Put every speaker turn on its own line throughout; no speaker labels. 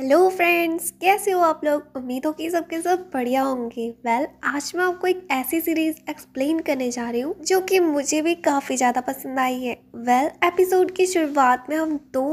Hello friends कैसे हो आप लोग उम्मीद हो कि सबके सब बढ़िया होंगे वेल well, आज मैं आपको एक ऐसी सीरीज एक्सप्लेन करने जा रही हूँ जो कि मुझे भी काफ़ी ज़्यादा पसंद आई है वेल well, एपिसोड की शुरुआत में हम दो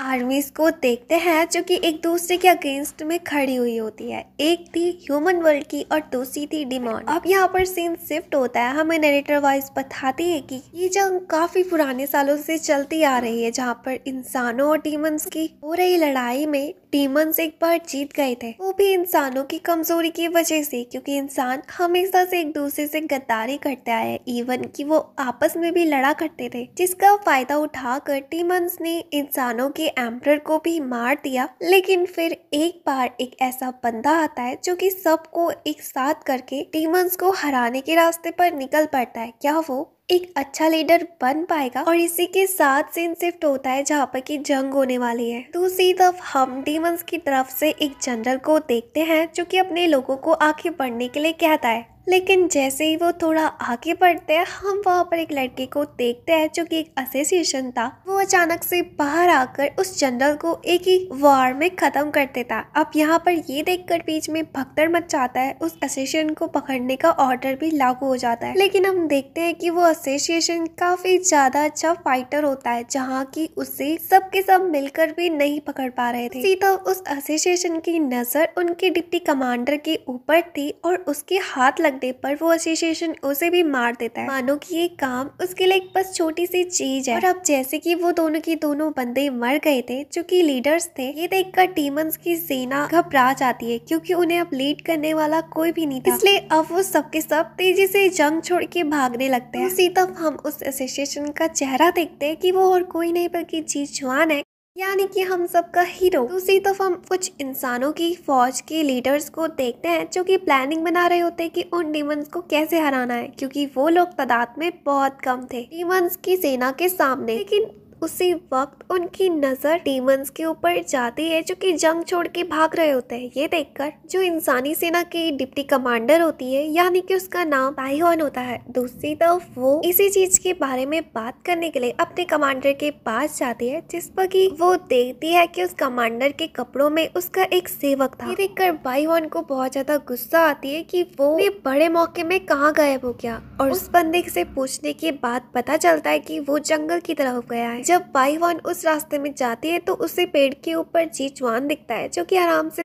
आर्मीज को देखते हैं जो कि एक दूसरे के अगेंस्ट में खड़ी हुई होती है एक थी ह्यूमन वर्ल्ड की और दूसरी थी डिमांड अब यहाँ पर सीन शिफ्ट होता है हमें नरेटर वाइज बताती है कि ये जंग काफी पुराने सालों से चलती आ रही है जहाँ पर इंसानों और डीमंस की हो रही लड़ाई में डीमंस एक बार जीत गए थे वो भी इंसानों की कमजोरी की वजह से क्योंकि इंसान हमेशा से एक दूसरे से गद्दारी करते आए हैं इवन कि वो आपस में भी लड़ा करते थे जिसका फायदा उठाकर डीमंस ने इंसानों की के एम्प्रर को भी मार दिया लेकिन फिर एक बार एक ऐसा बंदा आता है जो कि सबको एक साथ करके डीमंस को हराने के रास्ते पर निकल पड़ता है क्या वो एक अच्छा लीडर बन पाएगा और इसी के साथ सीन शिफ्ट होता है जहाँ पर की जंग होने वाली है दूसरी तरफ हम डीमंस की तरफ से एक जनरल को देखते हैं जो कि अपने लोगों को आगे बढ़ने के लिए कहता है लेकिन जैसे ही वो थोड़ा आगे बढ़ते हैं हम वहाँ पर एक लड़के को देखते हैं जो कि एक एसोसिएशन था वो अचानक से बाहर आकर उस जनरल को एक ही वार में ख़त्म कर देता अब यहाँ पर ये देखकर बीच में भक्तर मच जाता है उस एसोसिएशन को पकड़ने का ऑर्डर भी लागू हो जाता है लेकिन हम देखते हैं कि वो एसोसिएशन काफ़ी ज़्यादा अच्छा फाइटर होता है जहाँ की उसे सबके सब मिलकर भी नहीं पकड़ पा रहे थे सीधा उस एसोसिएशन की नज़र उनके डिप्टी कमांडर के ऊपर थी और उसके हाथ लग लगने पर वो एसोसिएशन उसे भी मार देता है मानो कि ये काम उसके लिए एक बस छोटी सी चीज है और अब जैसे कि वो दोनों की दोनों बंदे मर गए थे जो की लीडर्स थे ये देखकर टीमंस की सेना घबरा जाती है क्योंकि उन्हें अब लीड करने वाला कोई भी नहीं था इसलिए अब वो सबके सब तेजी से जंग छोड़ के भागने लगते हैं उसी तब हम उस एसोसिएशन का चेहरा देखते हैं कि वो और कोई नहीं बल्कि चीज जुआन है यानी कि हम सबका हीरो दूसरी तरफ हम कुछ इंसानों की फौज के लीडर्स को देखते हैं जो कि प्लानिंग बना रहे होते हैं कि उन डीमंस को कैसे हराना है क्योंकि वो लोग तादाद में बहुत कम थे डीमंस की सेना के सामने लेकिन उसी वक्त उनकी नज़र डीमंस के ऊपर जाती है जो कि जंग छोड़ के भाग रहे होते हैं ये देखकर जो इंसानी सेना की डिप्टी कमांडर होती है यानी कि उसका नाम बाईहन होता है दूसरी तरफ वो इसी चीज के बारे में बात करने के लिए अपने कमांडर के पास जाती है जिस पर की वो देखती है की उस कमांडर के कपड़ों में उसका एक सेवक था ये देखकर बाईहन को बहुत ज्यादा गुस्सा आती है की वो ये बड़े मौके में कहाँ गायब हो गया और उस बंदे से पूछने के बाद पता चलता है की वो जंगल की तरफ गया है जब वन उस रास्ते में जाती है तो उसे पेड़ के ऊपर चीचवान दिखता है जो कि आराम से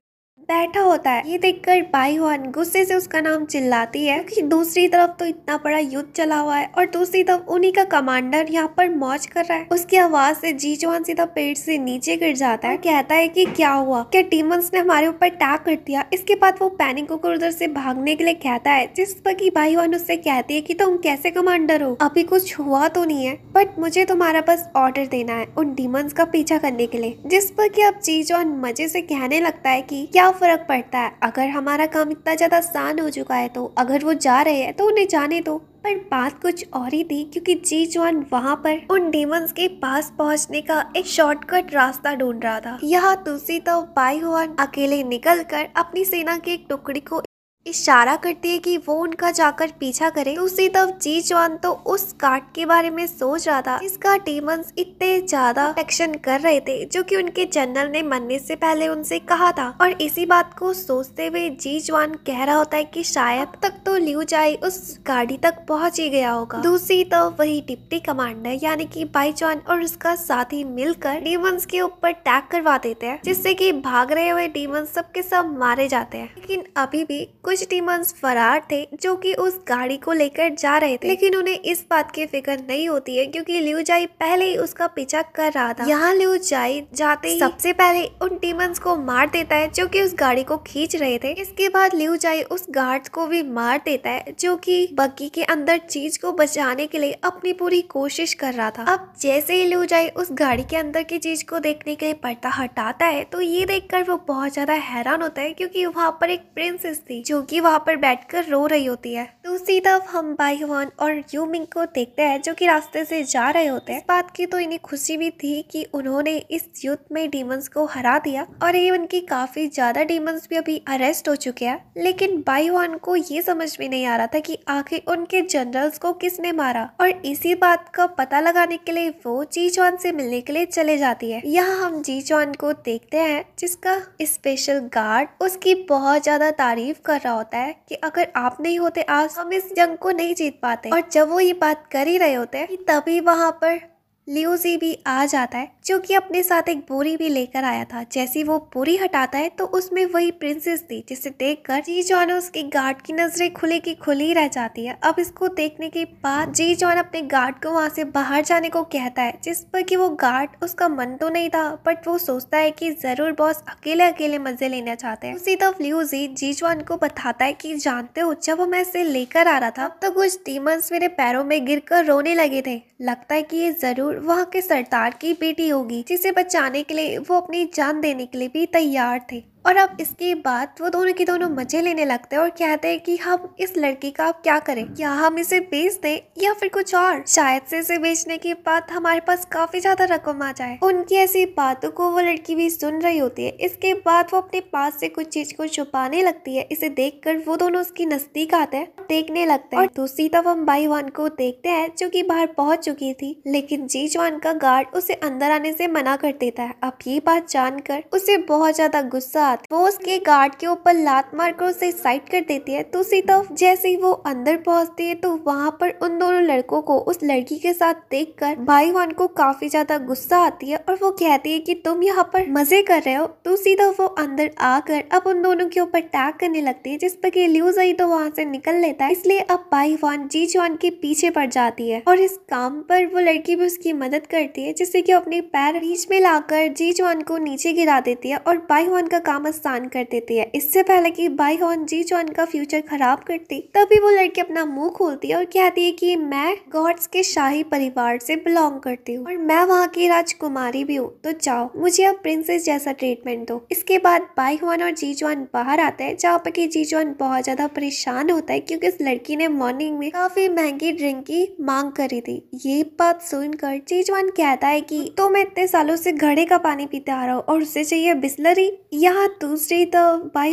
बैठा होता है ये देखकर हुआ गुस्से से उसका नाम चिल्लाती है क्योंकि दूसरी तरफ तो इतना बड़ा युद्ध चला हुआ है और दूसरी तरफ उन्हीं का कमांडर यहाँ पर मौज कर रहा है उसकी आवाज से जवान सीधा पेड़ से नीचे गिर जाता है कहता है की क्या हुआ क्या टीमंस ने हमारे ऊपर अटैक कर दिया इसके बाद वो पैनिक होकर उधर से भागने के लिए कहता है जिस पर की बाईवान उससे कहती है की तुम कैसे कमांडर हो अभी कुछ हुआ तो नहीं है बट मुझे तुम्हारा बस ऑर्डर देना है उन डीमंस का पीछा करने के लिए जिस पर की अब चीज मजे से कहने लगता है की क्या फ़र्क पड़ता है अगर हमारा काम इतना ज़्यादा आसान हो चुका है तो अगर वो जा रहे हैं तो उन्हें जाने दो पर बात कुछ और ही थी क्योंकि जी जवान वहाँ पर उन डेमंस के पास पहुँचने का एक शॉर्टकट रास्ता ढूंढ रहा था यहाँ तुलसी तो बाई हुआ अकेले निकल अपनी सेना की एक टुकड़ी को इशारा करती है कि वो उनका जाकर पीछा करे उसी तरफ जी जवान तो उस कार्ड के बारे में सोच रहा था इसका डेमंस इतने ज्यादा एक्शन कर रहे थे जो कि उनके जनरल ने मरने से पहले उनसे कहा था और इसी बात को सोचते हुए जी जवान कह रहा होता है कि शायद तक तो लियू जाए उस गाड़ी तक पहुंच ही गया होगा दूसरी तरफ तो वही डिप्टी कमांडर यानी बाई बाईचॉन और उसका साथी मिलकर डीमंस के ऊपर टैग करवा देते हैं जिससे की भाग रहे हुए डीमंस सबके सब मारे जाते हैं लेकिन अभी भी कुछ कुछ टीमंस फरार थे जो कि उस गाड़ी को लेकर जा रहे थे लेकिन उन्हें इस बात की फिक्र नहीं होती है क्योंकि जाई पहले ही उसका पीछा कर रहा था यहाँ जाई जाते ही सबसे पहले उन डीमंस को मार देता है जो कि उस गाड़ी को खींच रहे थे इसके बाद जाई उस गार्ड को भी मार देता है जो की बग्गी के अंदर चीज को बचाने के लिए अपनी पूरी कोशिश कर रहा था अब जैसे ही जाई उस गाड़ी के अंदर की चीज को देखने के लिए पर्दा हटाता है तो ये देख वो बहुत ज्यादा हैरान होता है क्यूँकी वहाँ पर एक प्रिंसेस थी जो जो वहाँ पर बैठकर रो रही होती है दूसरी तरफ हम बाई और यूमिंग को देखते हैं जो कि रास्ते से जा रहे होते हैं बात की तो इन्हें खुशी भी थी कि उन्होंने इस युद्ध में डीमंस को हरा दिया और ये उनकी काफी ज्यादा डीमंस भी अभी अरेस्ट हो चुके हैं लेकिन बाई को ये समझ में नहीं आ रहा था कि आखिर उनके जनरल्स को किसने मारा और इसी बात का पता लगाने के लिए वो जी जॉन से मिलने के लिए चले जाती है यहाँ हम जी जॉन को देखते हैं जिसका स्पेशल गार्ड उसकी बहुत ज्यादा तारीफ कर रहा होता है कि अगर आप नहीं होते आज हम इस जंग को नहीं जीत पाते और जब वो ये बात कर ही रहे होते हैं तभी वहाँ पर लियोजी भी आ जाता है जो कि अपने साथ एक बोरी भी लेकर आया था जैसी वो बोरी हटाता है तो उसमें वही प्रिंसेस थी जिसे देखकर जी जॉन उसके गार्ड की नजरें खुले की खुली रह जाती है अब इसको देखने के बाद जी जॉन अपने गार्ड को वहाँ से बाहर जाने को कहता है जिस पर कि वो गार्ड उसका मन तो नहीं था बट वो सोचता है की जरूर बॉस अकेले अकेले मजे लेना चाहते है उसी तरफ लियोजी जी जॉन को बताता है की जानते हो जब मैं इसे लेकर आ रहा था तो कुछ डीमंस मेरे पैरों में गिर कर रोने लगे थे लगता है की ये जरूर और वहाँ के सरदार की बेटी होगी जिसे बचाने के लिए वो अपनी जान देने के लिए भी तैयार थे और अब इसके बाद वो दोनों के दोनों मज़े लेने लगते हैं और कहते हैं कि हम इस लड़की का अब क्या करें या हम इसे बेच दें या फिर कुछ और शायद से इसे बेचने के बाद हमारे पास काफ़ी ज़्यादा रकम आ जाए उनकी ऐसी बातों को वो लड़की भी सुन रही होती है इसके बाद वो अपने पास से कुछ चीज़ को छुपाने लगती है इसे देख वो दोनों उसकी नज़दीक आते हैं देखने लगते हैं और दूसरी तरफ हम वन को देखते हैं जो कि बाहर पहुंच चुकी थी लेकिन जीजवान का गार्ड उसे अंदर आने से मना कर देता है अब ये बात जानकर उसे बहुत ज्यादा गुस्सा आता साथ वो उसके गार्ड के ऊपर लात मारकर उसे साइड कर देती है दूसरी तो तरफ जैसे ही वो अंदर पहुंचती है तो वहाँ पर उन दोनों लड़कों को उस लड़की के साथ देख कर वन को काफी ज्यादा गुस्सा आती है और वो कहती है की तुम यहाँ पर मजे कर रहे हो दूसरी तो तरफ वो अंदर आकर अब उन दोनों के ऊपर टैग करने लगती है जिस पर की आई तो वहाँ से निकल लेता है इसलिए अब वन जी जान के पीछे पड़ जाती है और इस काम पर वो लड़की भी उसकी मदद करती है जिससे की अपने पैर बीच में लाकर जी जान को नीचे गिरा देती है और वन का काम काम आसान कर देती है इससे पहले कि बाई हॉन जी जो का फ्यूचर खराब करती तभी वो लड़की अपना मुंह खोलती है और कहती है कि मैं गॉड्स के शाही परिवार से बिलोंग करती हूँ और मैं वहाँ की राजकुमारी भी हूँ तो जाओ मुझे अब प्रिंसेस जैसा ट्रीटमेंट दो इसके बाद बाई हॉन और जी जॉन बाहर आते हैं जहाँ पर कि जी जॉन बहुत ज्यादा परेशान होता है क्योंकि इस लड़की ने मॉर्निंग में काफी महंगी ड्रिंक की मांग करी थी ये बात सुनकर जी जॉन कहता है की तो मैं इतने सालों से घड़े का पानी पीते आ रहा हूँ और उसे चाहिए बिस्लरी यहाँ दूसरी तो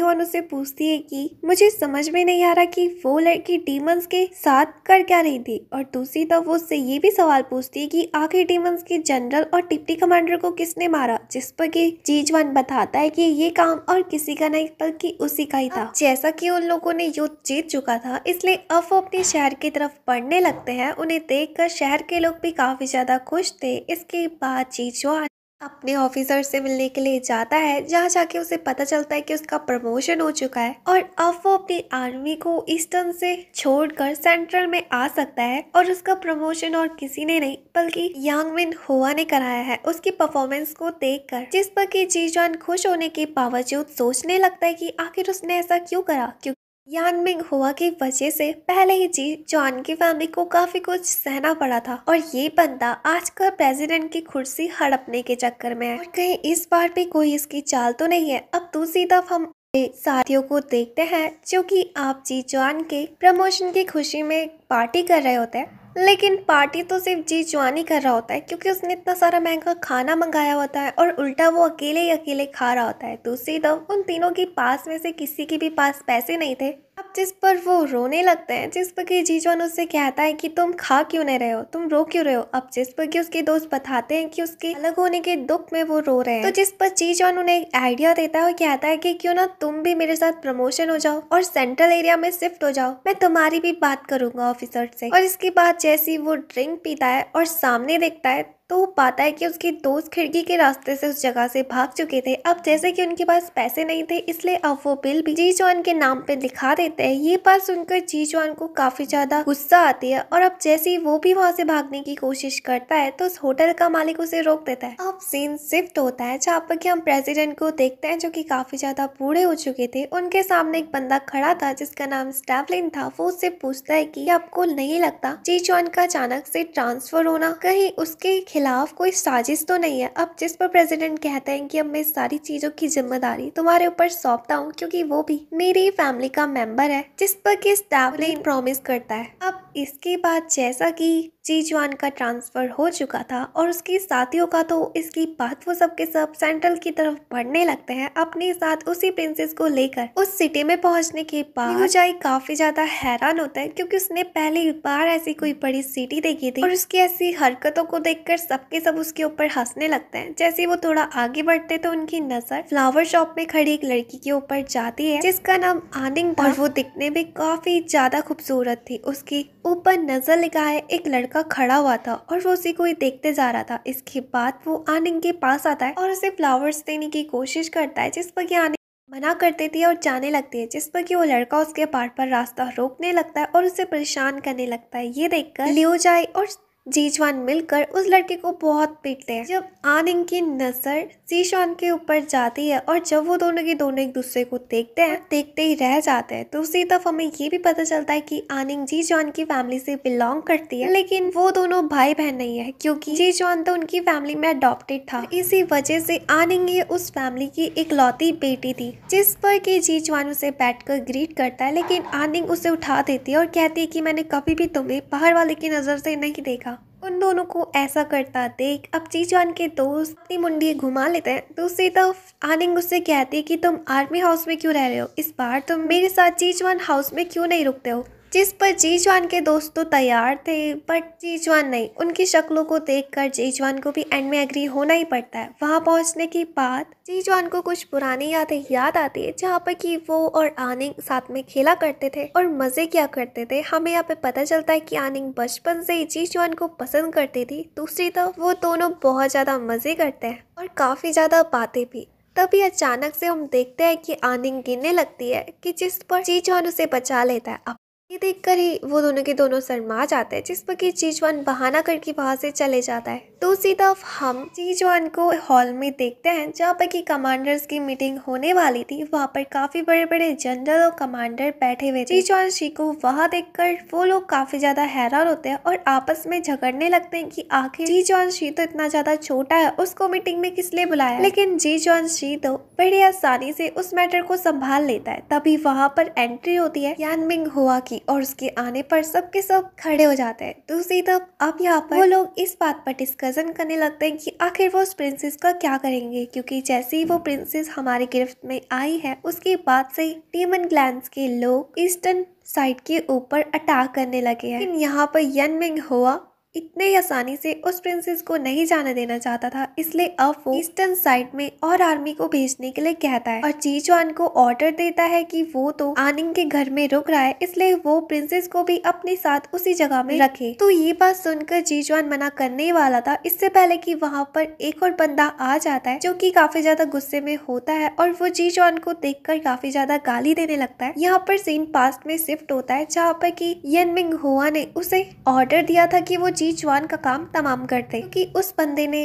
वन उसे पूछती है कि मुझे समझ में नहीं आ रहा कि वो लड़की डीमंस के साथ कर क्या रही थी और दूसरी तो वो उससे ये भी सवाल पूछती है कि आखिर डीमंस के जनरल और डिप्टी कमांडर को किसने मारा जिस पर चीज जीजवान बताता है कि ये काम और किसी का नहीं बल्कि उसी का ही था हाँ। जैसा कि उन लोगों ने युद्ध जीत चुका था इसलिए अब वो अपने शहर की तरफ बढ़ने लगते हैं उन्हें देख शहर के लोग भी काफी ज्यादा खुश थे इसके बाद जीजवान अपने ऑफिसर से मिलने के लिए जाता है जहाँ जाके उसे पता चलता है कि उसका प्रमोशन हो चुका है और अब वो अपनी आर्मी को ईस्टर्न से छोड़कर सेंट्रल में आ सकता है और उसका प्रमोशन और किसी ने नहीं बल्कि यांग मिन हुआ ने कराया है उसकी परफॉर्मेंस को देख कर जिस पर की जान खुश होने के बावजूद सोचने लगता है की आखिर उसने ऐसा क्यों करा क्योंकि यानमिंग हुआ की वजह से पहले ही जी जॉन की फैमिली को काफी कुछ सहना पड़ा था और ये बंदा आजकल प्रेसिडेंट की कुर्सी हड़पने के चक्कर में है और कहीं इस बार भी कोई इसकी चाल तो नहीं है अब दूसरी तरफ हम साथियों को देखते हैं जो कि आप जी जॉन के प्रमोशन की खुशी में पार्टी कर रहे होते हैं लेकिन पार्टी तो सिर्फ जी ही कर रहा होता है क्योंकि उसने इतना सारा महंगा खाना मंगाया होता है और उल्टा वो अकेले ही अकेले खा रहा होता है दूसरी तरफ उन तीनों के पास में से किसी के भी पास पैसे नहीं थे अब जिस पर वो रोने हैं है पर की जीजवान उससे कहता है कि तुम खा क्यों नहीं रहे हो तुम रो क्यों रहे हो अब पर की उसके दोस्त बताते हैं कि उसके अलग होने के दुख में वो रो रहे हैं तो जिस पर जीजवान उन्हें एक आइडिया देता है और कहता है कि क्यों ना तुम भी मेरे साथ प्रमोशन हो जाओ और सेंट्रल एरिया में शिफ्ट हो जाओ मैं तुम्हारी भी बात करूंगा ऑफिसर से और इसके बाद जैसी वो ड्रिंक पीता है और सामने देखता है तो वो पाता है कि उसके दोस्त खिड़की के रास्ते से उस जगह से भाग चुके थे अब जैसे कि उनके पास पैसे नहीं थे इसलिए अब वो बिल भी जी जॉन के नाम पे लिखा देते हैं ये बात सुनकर जी जॉन को काफी ज्यादा गुस्सा आती है और अब जैसे ही वो भी वहाँ से भागने की कोशिश करता है तो उस होटल का मालिक उसे रोक देता है अब सीन शिफ्ट होता है जहाँ पर हम प्रेसिडेंट को देखते हैं जो की काफी ज्यादा बूढ़े हो चुके थे उनके सामने एक बंदा खड़ा था जिसका नाम स्टेवलिन था वो उससे पूछता है की आपको नहीं लगता जी जॉन का अचानक से ट्रांसफर होना कहीं उसके खिलाफ कोई साजिश तो नहीं है अब जिस पर प्रेसिडेंट कहते हैं कि अब मैं सारी चीज़ों की जिम्मेदारी तुम्हारे ऊपर सौंपता हूँ क्योंकि वो भी मेरी फैमिली का मेंबर है जिस पर कि स्टाफ प्रॉमिस करता है अब इसके बाद जैसा कि जवान का ट्रांसफ़र हो चुका था और उसके साथियों का तो इसकी बात वो सबके सब सेंट्रल की तरफ बढ़ने लगते हैं अपने साथ उसी प्रिंसेस को लेकर उस सिटी में पहुंचने के बाद यूजाई काफी ज्यादा हैरान होता है क्योंकि उसने पहली बार ऐसी कोई बड़ी सिटी देखी थी और उसकी ऐसी हरकतों को देखकर सबके सब उसके ऊपर हंसने लगते हैं जैसे वो थोड़ा आगे बढ़ते तो उनकी नजर फ्लावर शॉप में खड़ी एक लड़की के ऊपर जाती है जिसका नाम आनिंग था और वो दिखने में काफी ज्यादा खूबसूरत थी उसकी ऊपर नजर लगाए एक लड़का खड़ा हुआ था और वो उसी को ही देखते जा रहा था इसके बाद वो आनिंग के पास आता है और उसे फ्लावर्स देने की कोशिश करता है जिस पर की आनिंग मना कर देती है और जाने लगती है जिस पर कि वो लड़का उसके पार पर रास्ता रोकने लगता है और उसे परेशान करने लगता है ये देखकर लियो जाए और जीजवान मिलकर उस लड़के को बहुत पीटते हैं जब आनिंग की नज़र जीशान के ऊपर जाती है और जब वो दोनों के दोनों एक दूसरे को देखते हैं देखते ही रह जाते हैं तो उसी तरफ हमें ये भी पता चलता है कि आनिंग जी जॉन की फैमिली से बिलोंग करती है लेकिन वो दोनों भाई बहन नहीं है क्योंकि जी जॉन तो उनकी फैमिली में अडोप्टेड था इसी वजह से आनिंग ये उस फैमिली की इकलौती बेटी थी जिस पर की जी जॉन उसे बैठ कर ग्रीट करता है लेकिन आनिंग उसे उठा देती है और कहती है की मैंने कभी भी तुम्हें बाहर वाले की नजर से नहीं देखा उन दोनों को ऐसा करता देख अब चीचवान के दोस्त अपनी मुंडी घुमा लेते हैं दूसरी तरफ आनिंग उससे कहती है कि तुम आर्मी हाउस में क्यों रह रहे हो इस बार तुम मेरे साथ चीचवान हाउस में क्यों नहीं रुकते हो जिस पर जीजवान के दोस्त तो तैयार थे बट जीजवान नहीं उनकी शक्लों को देखकर जीजवान को भी एंड में एग्री होना ही पड़ता है वहाँ पहुँचने के बाद जीजवान को कुछ पुरानी यादें याद आती है जहाँ पर कि वो और आनिंग साथ में खेला करते थे और मजे किया करते थे हमें यहाँ पे पता चलता है कि आनिंग बचपन से ही जीजवान को पसंद करती थी दूसरी तरफ वो दोनों बहुत ज़्यादा मजे करते हैं और काफ़ी ज़्यादा बातें भी तभी अचानक से हम देखते हैं कि आनिंग गिरने लगती है कि जिस पर जीजवान उसे बचा लेता है अब ये देखकर ही वो दोनों के दोनों शर्मा जाते हैं जिस पर कि चीजवान बहाना करके वहाँ से चले जाता है दूसरी तो तरफ हम चीजवान को हॉल में देखते हैं जहाँ पर कि कमांडर्स की मीटिंग होने वाली थी वहाँ पर काफी बड़े बड़े जनरल और कमांडर बैठे हुए चीजवान शी को वहाँ देखकर वो लोग काफी ज्यादा हैरान होते हैं और आपस में झगड़ने लगते हैं की आखिर जी जॉन शी तो इतना ज्यादा छोटा है उसको मीटिंग में किस लिए बुलाया लेकिन जी जॉन शी तो बड़ी आसानी से उस मैटर को संभाल लेता है तभी वहाँ पर एंट्री होती है यानमिंग हुआ की और उसके आने पर सब के सब खड़े हो जाते हैं दूसरी तरफ अब यहाँ पर वो लोग इस बात पर डिस्कशन करने लगते हैं कि आखिर वो उस प्रिंसेस का क्या करेंगे क्योंकि जैसे ही वो प्रिंसेस हमारी गिरफ्त में आई है उसके बाद से डेमन ग्लैंड के लोग ईस्टर्न साइड के ऊपर अटैक करने लगे हैं यहाँ पर यन मिंग हुआ इतने आसानी से उस प्रिंसेस को नहीं जाने देना चाहता था इसलिए अब वो ईस्टर्न साइड में और आर्मी को भेजने के लिए कहता है और चीचवान को ऑर्डर देता है कि वो तो आनिंग के घर में रुक रहा है इसलिए वो प्रिंसेस को भी अपने साथ उसी जगह में रखे तो ये बात सुनकर चीचवान मना करने वाला था इससे पहले की वहाँ पर एक और बंदा आ जाता है जो की काफी ज्यादा गुस्से में होता है और वो चीचवान को देख काफी ज्यादा गाली देने लगता है यहाँ पर सीन पास्ट में शिफ्ट होता है जहाँ पर की यनमिंग हुआ ने उसे ऑर्डर दिया था की वो जी जवान का काम तमाम करते हैं क्योंकि उस बंदे ने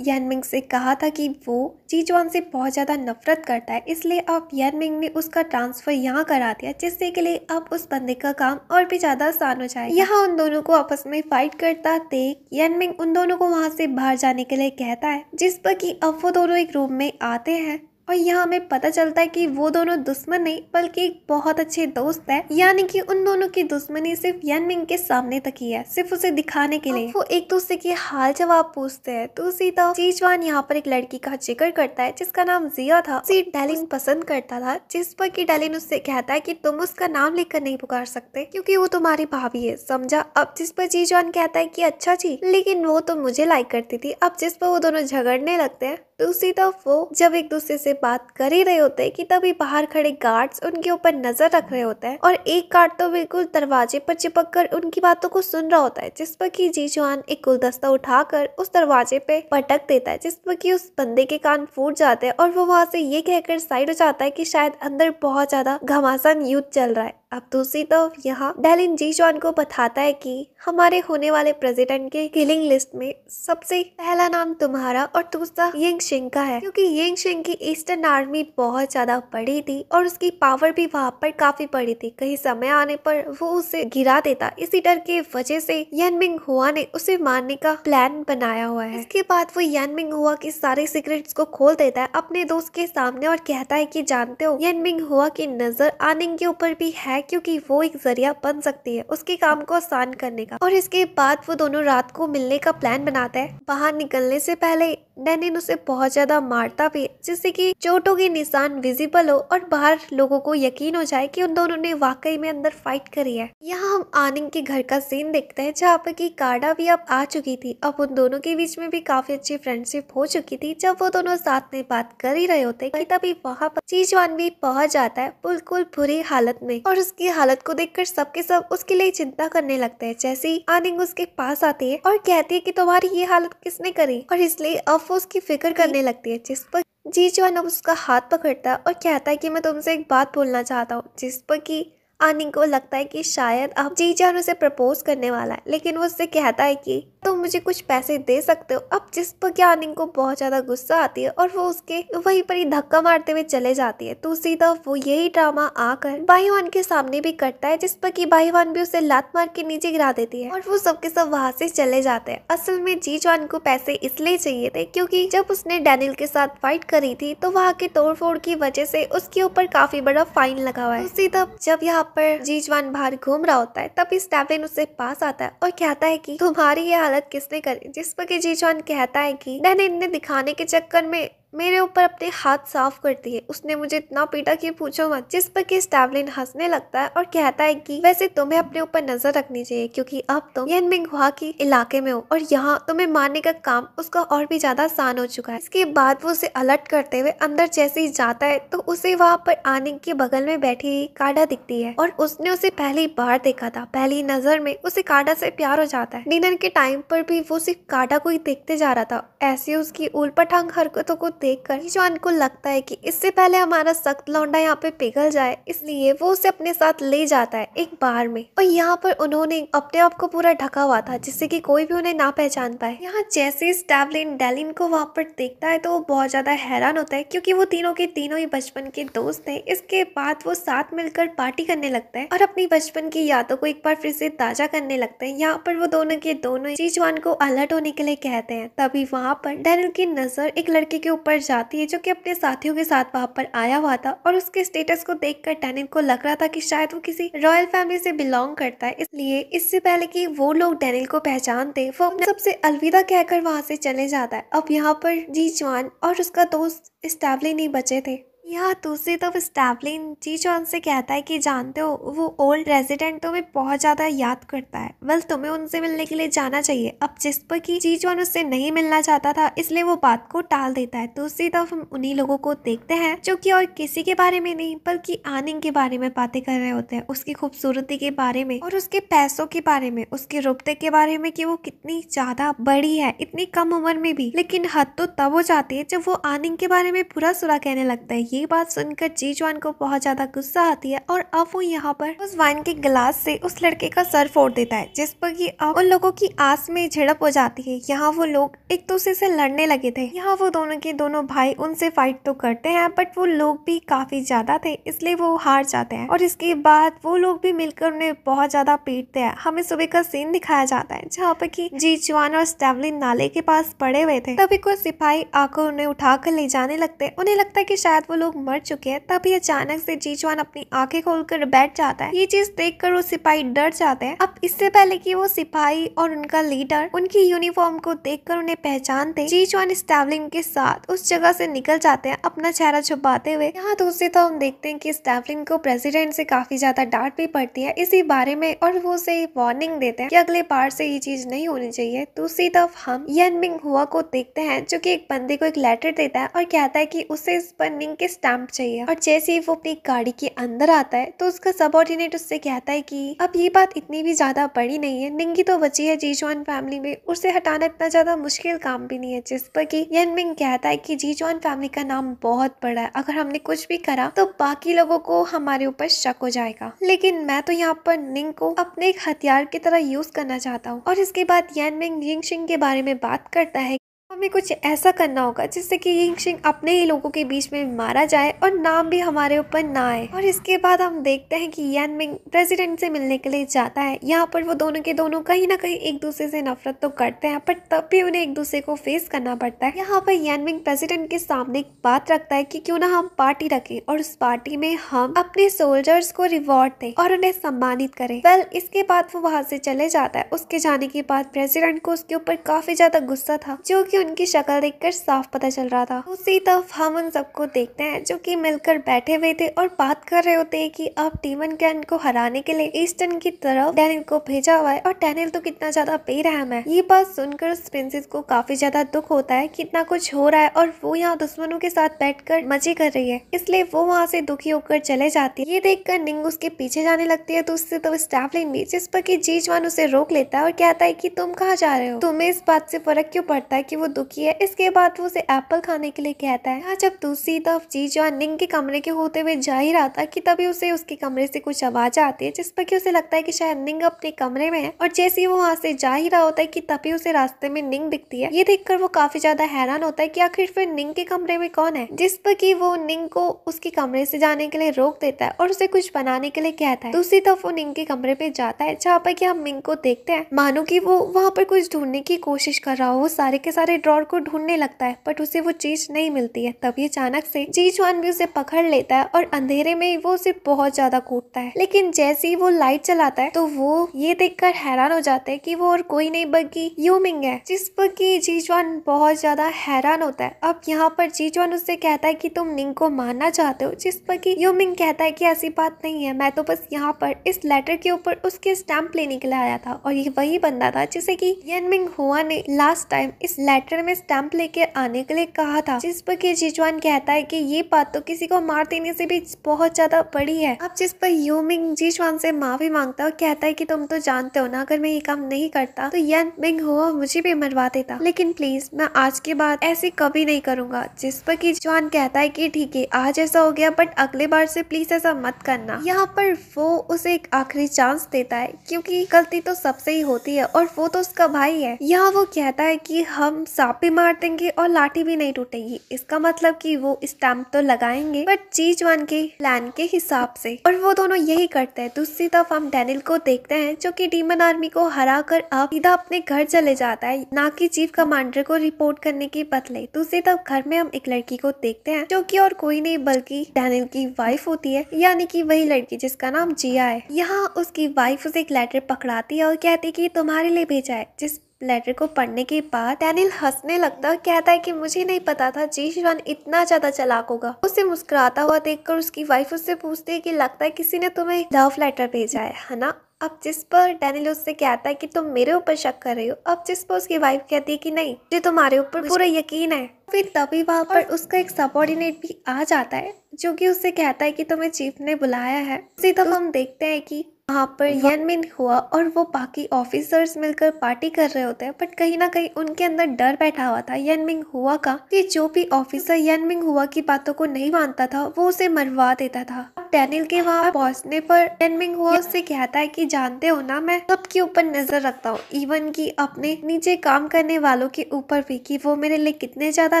यनमिंग से कहा था कि वो जी जवान से बहुत ज़्यादा नफरत करता है इसलिए अब यनमिंग ने उसका ट्रांसफ़र यहाँ करा दिया जिससे के लिए अब उस बंदे का काम और भी ज़्यादा आसान हो जाए यहाँ उन दोनों को आपस में फाइट करता देख यनमिंग उन दोनों को वहाँ से बाहर जाने के लिए कहता है जिस पर कि अब वो दोनों एक रूम में आते हैं और यहाँ हमें पता चलता है कि वो दोनों दुश्मन नहीं बल्कि एक बहुत अच्छे दोस्त है यानी कि उन दोनों की दुश्मनी सिर्फ यन मिंग के सामने तक ही है सिर्फ उसे दिखाने के लिए वो एक दूसरे के हाल जवाब पूछते हैं तो सीता चीजवान यहाँ पर एक लड़की का जिक्र करता है जिसका नाम जिया था उसे डेलिन पसंद करता था जिस पर की डेलिन उससे कहता है की तुम उसका नाम लेकर नहीं पुकार सकते क्यूँकी वो तुम्हारी भाभी है समझा अब जिस पर चीजवान कहता है की अच्छा जी लेकिन वो तो मुझे लाइक करती थी अब जिस पर वो दोनों झगड़ने लगते हैं दूसरी तरफ वो जब एक दूसरे से बात कर ही रहे होते हैं कि तभी बाहर खड़े गार्ड्स उनके ऊपर नजर रख रहे होते हैं और एक गार्ड तो बिल्कुल दरवाजे पर चिपक कर उनकी बातों को सुन रहा होता है जिस पर की जी जवान एक गुलदस्ता उठाकर उस दरवाजे पे पटक देता है जिस पर की उस बंदे के कान फूट जाते हैं और वो वहां से ये कहकर साइड हो जाता है की शायद अंदर बहुत ज्यादा घमासान युद्ध चल रहा है अब दूसरी तरफ यहाँ डेलिन जी जॉन को बताता है कि हमारे होने वाले प्रेसिडेंट के किलिंग लिस्ट में सबसे पहला नाम तुम्हारा और दूसरा यंग शिंग का है क्योंकि यंग शिंग की ईस्टर्न आर्मी बहुत ज्यादा बड़ी थी और उसकी पावर भी वहाँ पर काफी बड़ी थी कहीं समय आने पर वो उसे गिरा देता इसी डर के वजह से यनमिंग हुआ ने उसे मारने का प्लान बनाया हुआ है इसके बाद वो यनमिंग हुआ के सारे सीक्रेट को खोल देता है अपने दोस्त के सामने और कहता है की जानते हो यनमिंग हुआ की नजर आनिंग के ऊपर भी है क्योंकि वो एक जरिया बन सकती है उसके काम को आसान करने का और इसके बाद वो दोनों रात को मिलने का प्लान बनाता है बाहर निकलने से पहले डेनिन उसे बहुत ज्यादा मारता भी जिससे कि चोटों के निशान विजिबल हो और बाहर लोगों को यकीन हो जाए कि उन दोनों ने वाकई में अंदर फाइट करी है यहाँ हम आनिंग के घर का सीन देखते हैं जहाँ पर की कार्डा भी अब आ चुकी थी अब उन दोनों के बीच में भी काफी अच्छी फ्रेंडशिप हो चुकी थी जब वो दोनों साथ में बात कर ही रहे होते तभी वहाँ पर चीजवान भी पहुंच जाता है बिल्कुल बुरी हालत में और उसकी हालत को कर सबके सब उसके लिए चिंता करने लगते है जैसे ही आनिंग उसके पास आती है और कहती है की तुम्हारी ये हालत किसने करी और इसलिए अब अब वो उसकी फ़िक्र करने लगती है जिस पर जी है ना उसका हाथ पकड़ता है और कहता है कि मैं तुमसे एक बात बोलना चाहता हूँ जिस पर कि आनी को लगता है कि शायद अब जी जान उसे प्रपोज करने वाला है लेकिन वो उससे कहता है कि तुम तो मुझे कुछ पैसे दे सकते हो अब जिस पर तो क्या आनी को बहुत ज़्यादा गुस्सा आती है और वो उसके वहीं पर ही धक्का मारते हुए चले जाती है तो तरफ वो यही ड्रामा आकर बाईवान के सामने भी करता है जिस पर की बाईवान भी उसे लात मार के नीचे गिरा देती है और वो सबके सब, वहाँ से चले जाते हैं असल में जी जॉन को पैसे इसलिए चाहिए थे क्योंकि जब उसने डैनियल के साथ फाइट करी थी तो वहाँ के तोड़ फोड़ की वजह से उसके ऊपर काफी बड़ा फाइन लगा हुआ है उसी तरफ जब यहाँ पर जीजवान बाहर घूम रहा होता है तभी स्टेफिन उससे पास आता है और कहता है कि तुम्हारी ये हालत किसने करी जिस पर कि जीजवान कहता है कि डैनिन ने दिखाने के चक्कर में मेरे ऊपर अपने हाथ साफ करती है उसने मुझे इतना पीटा कि पूछो मत जिस पर कि स्टैवलिन हंसने लगता है और कहता है कि वैसे तुम्हें अपने ऊपर नजर रखनी चाहिए क्योंकि अब तुम यनमिंगुआ के इलाके में हो और यहाँ तुम्हें मारने का काम उसका और भी ज्यादा आसान हो चुका है इसके बाद वो उसे अलर्ट करते हुए अंदर जैसे ही जाता है तो उसे वहाँ पर आने के बगल में बैठी काडा दिखती है और उसने उसे पहली बार देखा था पहली नजर में उसे काडा से प्यार हो जाता है डिनर के टाइम पर भी वो सिर्फ काडा को ही देखते जा रहा था ऐसी उसकी उल्पटांग हरकतों को देखकर जॉन को लगता है कि इससे पहले हमारा सख्त लौंडा यहाँ पे पिघल जाए इसलिए वो उसे अपने साथ ले जाता है एक बार में और यहाँ पर उन्होंने अपने आप को पूरा ढका हुआ था जिससे कि कोई भी उन्हें ना पहचान पाए यहाँ जैसे स्टैवलिन डेलिन को वहाँ पर देखता है तो वो बहुत ज्यादा हैरान होता है क्योंकि वो तीनों के तीनों ही बचपन के दोस्त है इसके बाद वो साथ मिलकर पार्टी करने लगता है और अपनी बचपन की यादों को एक बार फिर से ताजा करने लगता है यहाँ पर वो दोनों के दोनों चीज को अलर्ट होने के लिए कहते हैं तभी वहाँ पर डेनिल की नजर एक लड़के के ऊपर पर जाती है जो कि अपने साथियों के साथ वहाँ पर आया हुआ था और उसके स्टेटस को देखकर डैनिन को लग रहा था कि शायद वो किसी रॉयल फैमिली से बिलोंग करता है इसलिए इससे पहले कि वो लोग डैनिल को पहचानते वो अपने सबसे अलविदा कहकर वहाँ से चले जाता है अब यहाँ पर जी जवान और उसका दोस्त स्टैबली नहीं बचे थे यहाँ दूसरी तरफ स्टैपलिन जी जॉन से कहता है कि जानते हो वो ओल्ड रेजिडेंट तुम्हें बहुत ज़्यादा याद करता है वेल तुम्हें उनसे मिलने के लिए जाना चाहिए अब जिस पर कि जी जॉन उससे नहीं मिलना चाहता था इसलिए वो बात को टाल देता है दूसरी तरफ हम उन्हीं लोगों को देखते हैं जो कि और किसी के बारे में नहीं बल्कि आनिंग के बारे में बातें कर रहे होते हैं उसकी खूबसूरती के बारे में और उसके पैसों के बारे में उसके रुपते के बारे में कि वो कितनी ज़्यादा बड़ी है इतनी कम उम्र में भी लेकिन हद तो तब हो जाती है जब वो आनिंग के बारे में पूरा सुरा कहने लगता है ये बात सुनकर जी जवान को बहुत ज़्यादा गुस्सा आती है और अब वो यहाँ पर उस वाइन के गिलास से उस लड़के का सर फोड़ देता है जिस पर कि अब उन लोगों की आस में झड़प हो जाती है यहाँ वो लोग एक दूसरे से लड़ने लगे थे यहाँ वो दोनों के दोनों भाई उनसे फाइट तो करते हैं बट वो लोग भी काफी ज्यादा थे इसलिए वो हार जाते हैं और इसके बाद वो लोग भी मिलकर उन्हें बहुत ज्यादा पीटते हैं हमें सुबह का सीन दिखाया जाता है जहाँ पर की जी जवान और स्टेवलिन नाले के पास पड़े हुए थे तभी कोई सिपाही आकर उन्हें उठा कर ले जाने लगते उन्हें लगता है की शायद वो लोग मर चुके हैं तभी अचानक से जीजवान अपनी आंखें खोलकर बैठ जाता है ये चीज देखकर वो सिपाही डर जाते हैं अब इससे पहले कि वो सिपाही और उनका लीडर उनकी यूनिफॉर्म को देखकर उन्हें पहचानते जीजवान स्टैवलिंग के साथ उस जगह से निकल जाते हैं अपना चेहरा छुपाते हुए यहाँ दूसरी तरफ हम देखते हैं की स्टैवलिंग को प्रेसिडेंट से काफी ज्यादा डांट भी पड़ती है इसी बारे में और वो उसे वार्निंग देते हैं की अगले बार से ये चीज नहीं होनी चाहिए दूसरी तरफ हम यनमिंग हुआ को देखते हैं जो की एक बंदे को एक लेटर देता है और कहता है की उसे इस बर्निंग के स्टैम्प चाहिए और जैसे ही वो अपनी गाड़ी के अंदर आता है तो उसका सबॉर्डिनेट उससे कहता है कि अब ये बात इतनी भी ज्यादा बड़ी नहीं है निंगी तो बची है जीजवान फैमिली में उसे हटाना इतना ज्यादा मुश्किल काम भी नहीं है जिस पर की यनमिंग कहता है की जीजवान फैमिली का नाम बहुत बड़ा है अगर हमने कुछ भी करा तो बाकी लोगों को हमारे ऊपर शक हो जाएगा लेकिन मैं तो यहाँ पर निंग को अपने एक हथियार की तरह यूज करना चाहता हूँ और इसके बाद यनमिंग यिंगशिंग के बारे में बात करता है हमें कुछ ऐसा करना होगा जिससे कि यिंग शिंग अपने ही लोगों के बीच में मारा जाए और नाम भी हमारे ऊपर ना आए और इसके बाद हम देखते हैं कि यान मिंग प्रेसिडेंट से मिलने के लिए जाता है यहाँ पर वो दोनों के दोनों कहीं ना कहीं एक दूसरे से नफरत तो करते हैं पर तब भी उन्हें एक दूसरे को फेस करना पड़ता है यहाँ पर यान मिंग प्रेसिडेंट के सामने एक बात रखता है की क्यों ना हम पार्टी रखे और उस पार्टी में हम अपने सोल्जर्स को रिवॉर्ड दे और उन्हें सम्मानित करें वेल इसके बाद वो वहाँ से चले जाता है उसके जाने के बाद प्रेसिडेंट को उसके ऊपर काफी ज्यादा गुस्सा था जो की उनकी शक्ल देखकर साफ पता चल रहा था उसी तरफ हम उन सबको देखते हैं जो कि मिलकर बैठे हुए थे और बात कर रहे होते हैं कि अब टीमन कैन को हराने के लिए ईस्टर्न की तरफ डेनिल को भेजा हुआ है और डेनिल तो कितना ज्यादा बेरहम है ये बात सुनकर स्पेंसिस को काफी ज्यादा दुख होता है कितना कुछ हो रहा है और वो यहाँ दुश्मनों के साथ कर मजे कर रही है इसलिए वो वहाँ से दुखी होकर चले जाती है ये देखकर निंग उसके पीछे जाने लगती है तो उससे तो स्टाफलिन भी जिस पर की जीजवान उसे रोक लेता है और कहता है की तुम कहाँ जा रहे हो तुम्हें इस बात से फर्क क्यों पड़ता है की वो दुखी है इसके बाद वो उसे एप्पल खाने के लिए कहता है हाँ जब दूसरी तरफ जी जॉन निंग के कमरे के होते हुए जा ही रहा था कि तभी उसे उसके कमरे से कुछ आवाज आती है जिस पर कि उसे लगता है कि शायद निंग अपने कमरे में है और जैसे ही वो वहाँ से जा ही रहा होता है कि तभी उसे रास्ते में निंग दिखती है ये देखकर वो काफी ज्यादा हैरान होता है कि आखिर फिर निंग के कमरे में कौन है जिस पर कि वो निंग को उसके कमरे से जाने के लिए रोक देता है और उसे कुछ बनाने के लिए कहता है दूसरी तरफ वो निंग के कमरे पे जाता है जहाँ पर की हम निंग को देखते हैं मानो की वो वहाँ पर कुछ ढूंढने की कोशिश कर रहा हो वो सारे के सारे ड्रॉर को ढूंढने लगता है बट उसे वो चीज नहीं मिलती है तभी अचानक से चीज वन भी उसे पकड़ लेता है और अंधेरे में वो उसे बहुत ज्यादा कूटता है लेकिन जैसे ही वो लाइट चलाता है तो वो ये देखकर हैरान हो जाता है कि वो और कोई नहीं बल्कि यूमिंग है जिस बग्गी जीजवान बहुत ज्यादा हैरान होता है अब यहाँ पर जीजवान उससे कहता है कि तुम निंग को मारना चाहते हो जिस पर यूमिंग कहता है कि ऐसी बात नहीं है मैं तो बस यहाँ पर इस लेटर के ऊपर उसके स्टैंप लेने के लिए आया था और ये वही बंदा था जिसे की यनमिंग हुआ ने लास्ट टाइम इस लेटर लेटर में स्टैंप लेके आने के लिए कहा था जिस पर के जिजवान कहता है कि ये बात तो किसी को मार देने से भी बहुत ज्यादा बड़ी है अब जिस पर यूमिंग जिजवान से माफी मांगता और कहता है कि तुम तो जानते हो ना अगर मैं ये काम नहीं करता तो यन मिंग हुआ मुझे भी मरवा देता लेकिन प्लीज मैं आज के बाद ऐसे कभी नहीं करूंगा जिस पर की जवान कहता है की ठीक है आज ऐसा हो गया बट अगले बार से प्लीज ऐसा मत करना यहाँ पर वो उसे एक आखिरी चांस देता है क्योंकि गलती तो सबसे ही होती है और वो तो उसका भाई है यहाँ वो कहता है कि हम सब सांप भी मार देंगे और लाठी भी नहीं टूटेगी इसका मतलब कि वो स्टैम्प तो लगाएंगे बट चीज वन के प्लान के हिसाब से और वो दोनों यही करते हैं दूसरी तरफ हम डेनिल को देखते हैं जो कि डीमन आर्मी को हरा कर अब सीधा अपने घर चले जाता है ना कि चीफ कमांडर को रिपोर्ट करने के बदले दूसरी तरफ घर में हम एक लड़की को देखते हैं जो की और कोई नहीं बल्कि डेनिल की वाइफ होती है यानी की वही लड़की जिसका नाम जिया है यहाँ उसकी वाइफ उसे एक लेटर पकड़ाती है और कहती है की तुम्हारे लिए भेजा है जिस लेटर को पढ़ने के बाद डैनियल हंसने लगता कहता है कि मुझे नहीं पता था जीशवान इतना ज्यादा चलाक होगा उसे मुस्कुराता हुआ देखकर उसकी वाइफ उससे पूछती है कि लगता है किसी ने तुम्हें लव लेटर भेजा है है ना अब जिस पर डैनियल उससे कहता है कि तुम मेरे ऊपर शक कर रहे हो अब जिस पर उसकी वाइफ कहती है कि नहीं मुझे तुम्हारे ऊपर पूरा यकीन है फिर तभी वहाँ पर उसका एक सबॉर्डिनेट भी आ जाता है जो कि उससे कहता है कि तुम्हें चीफ ने बुलाया है उसी तो हम देखते हैं कि वहाँ पर यनमिन हुआ और वो बाकी ऑफिसर्स मिलकर पार्टी कर रहे होते हैं बट कहीं ना कहीं उनके अंदर डर बैठा हुआ था मिंग हुआ का कि जो भी ऑफिसर मिंग हुआ की बातों को नहीं मानता था वो उसे मरवा देता था डैनियल के वहाँ पहुँचने पर टेनमिंग हुआ उससे कहता है कि जानते हो ना मैं सबके ऊपर नजर रखता हूँ इवन कि अपने नीचे काम करने वालों के ऊपर भी कि वो मेरे लिए कितने ज्यादा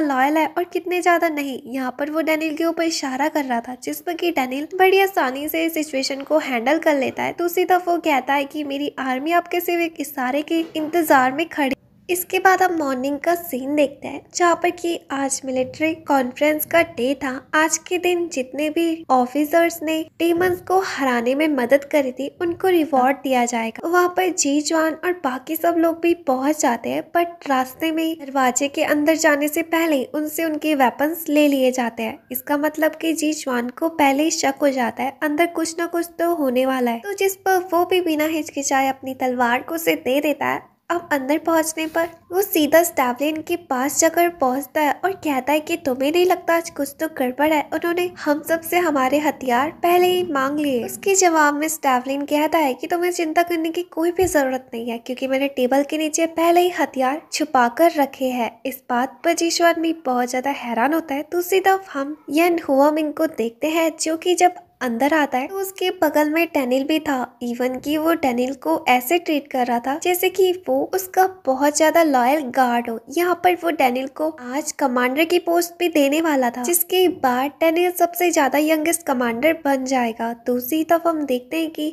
लॉयल है और कितने ज्यादा नहीं यहाँ पर वो डेनिल के ऊपर इशारा कर रहा था जिस पर की डैनियल बड़ी आसानी से सिचुएशन को हैंडल कर लेता है दूसरी तरफ वो कहता है की मेरी आर्मी आपके सिर्फ एक इशारे के इंतजार में खड़ी इसके बाद हम मॉर्निंग का सीन देखते हैं जहाँ पर कि आज मिलिट्री कॉन्फ्रेंस का डे था आज के दिन जितने भी ऑफिसर्स ने टीम को हराने में मदद करी थी उनको रिवॉर्ड दिया जाएगा वहाँ पर जी जवान और बाकी सब लोग भी पहुंच जाते हैं बट रास्ते में दरवाजे के अंदर जाने से पहले उनसे उनके वेपन्स ले लिए जाते हैं इसका मतलब की जी जवान को पहले ही शक हो जाता है अंदर कुछ ना कुछ तो होने वाला है तो जिस पर वो भी बिना हिचकिचाए अपनी तलवार को उसे दे देता है अब अंदर पहुंचने पर वो सीधा स्टैवलिन के पास जाकर पहुंचता है और कहता है कि तुम्हें नहीं लगता आज कुछ तो गड़बड़ है उन्होंने हम सब से हमारे हथियार पहले ही मांग लिए उसके जवाब में स्टैवलिन कहता है कि तुम्हें चिंता करने की कोई भी जरूरत नहीं है क्योंकि मैंने टेबल के नीचे पहले ही हथियार छुपा कर रखे है इस बात पर जीशो आदमी बहुत ज्यादा हैरान होता है तो सीधा हम यन हुआ को देखते हैं जो की जब अंदर आता है तो उसके बगल में टेनिल भी था इवन कि वो डेनिल को ऐसे ट्रीट कर रहा था जैसे कि वो उसका बहुत ज्यादा लॉयल गार्ड हो यहाँ पर वो डेनिल को आज कमांडर की पोस्ट भी देने वाला था जिसके बाद टेनिल सबसे ज्यादा यंगेस्ट कमांडर बन जाएगा दूसरी तरफ हम देखते हैं की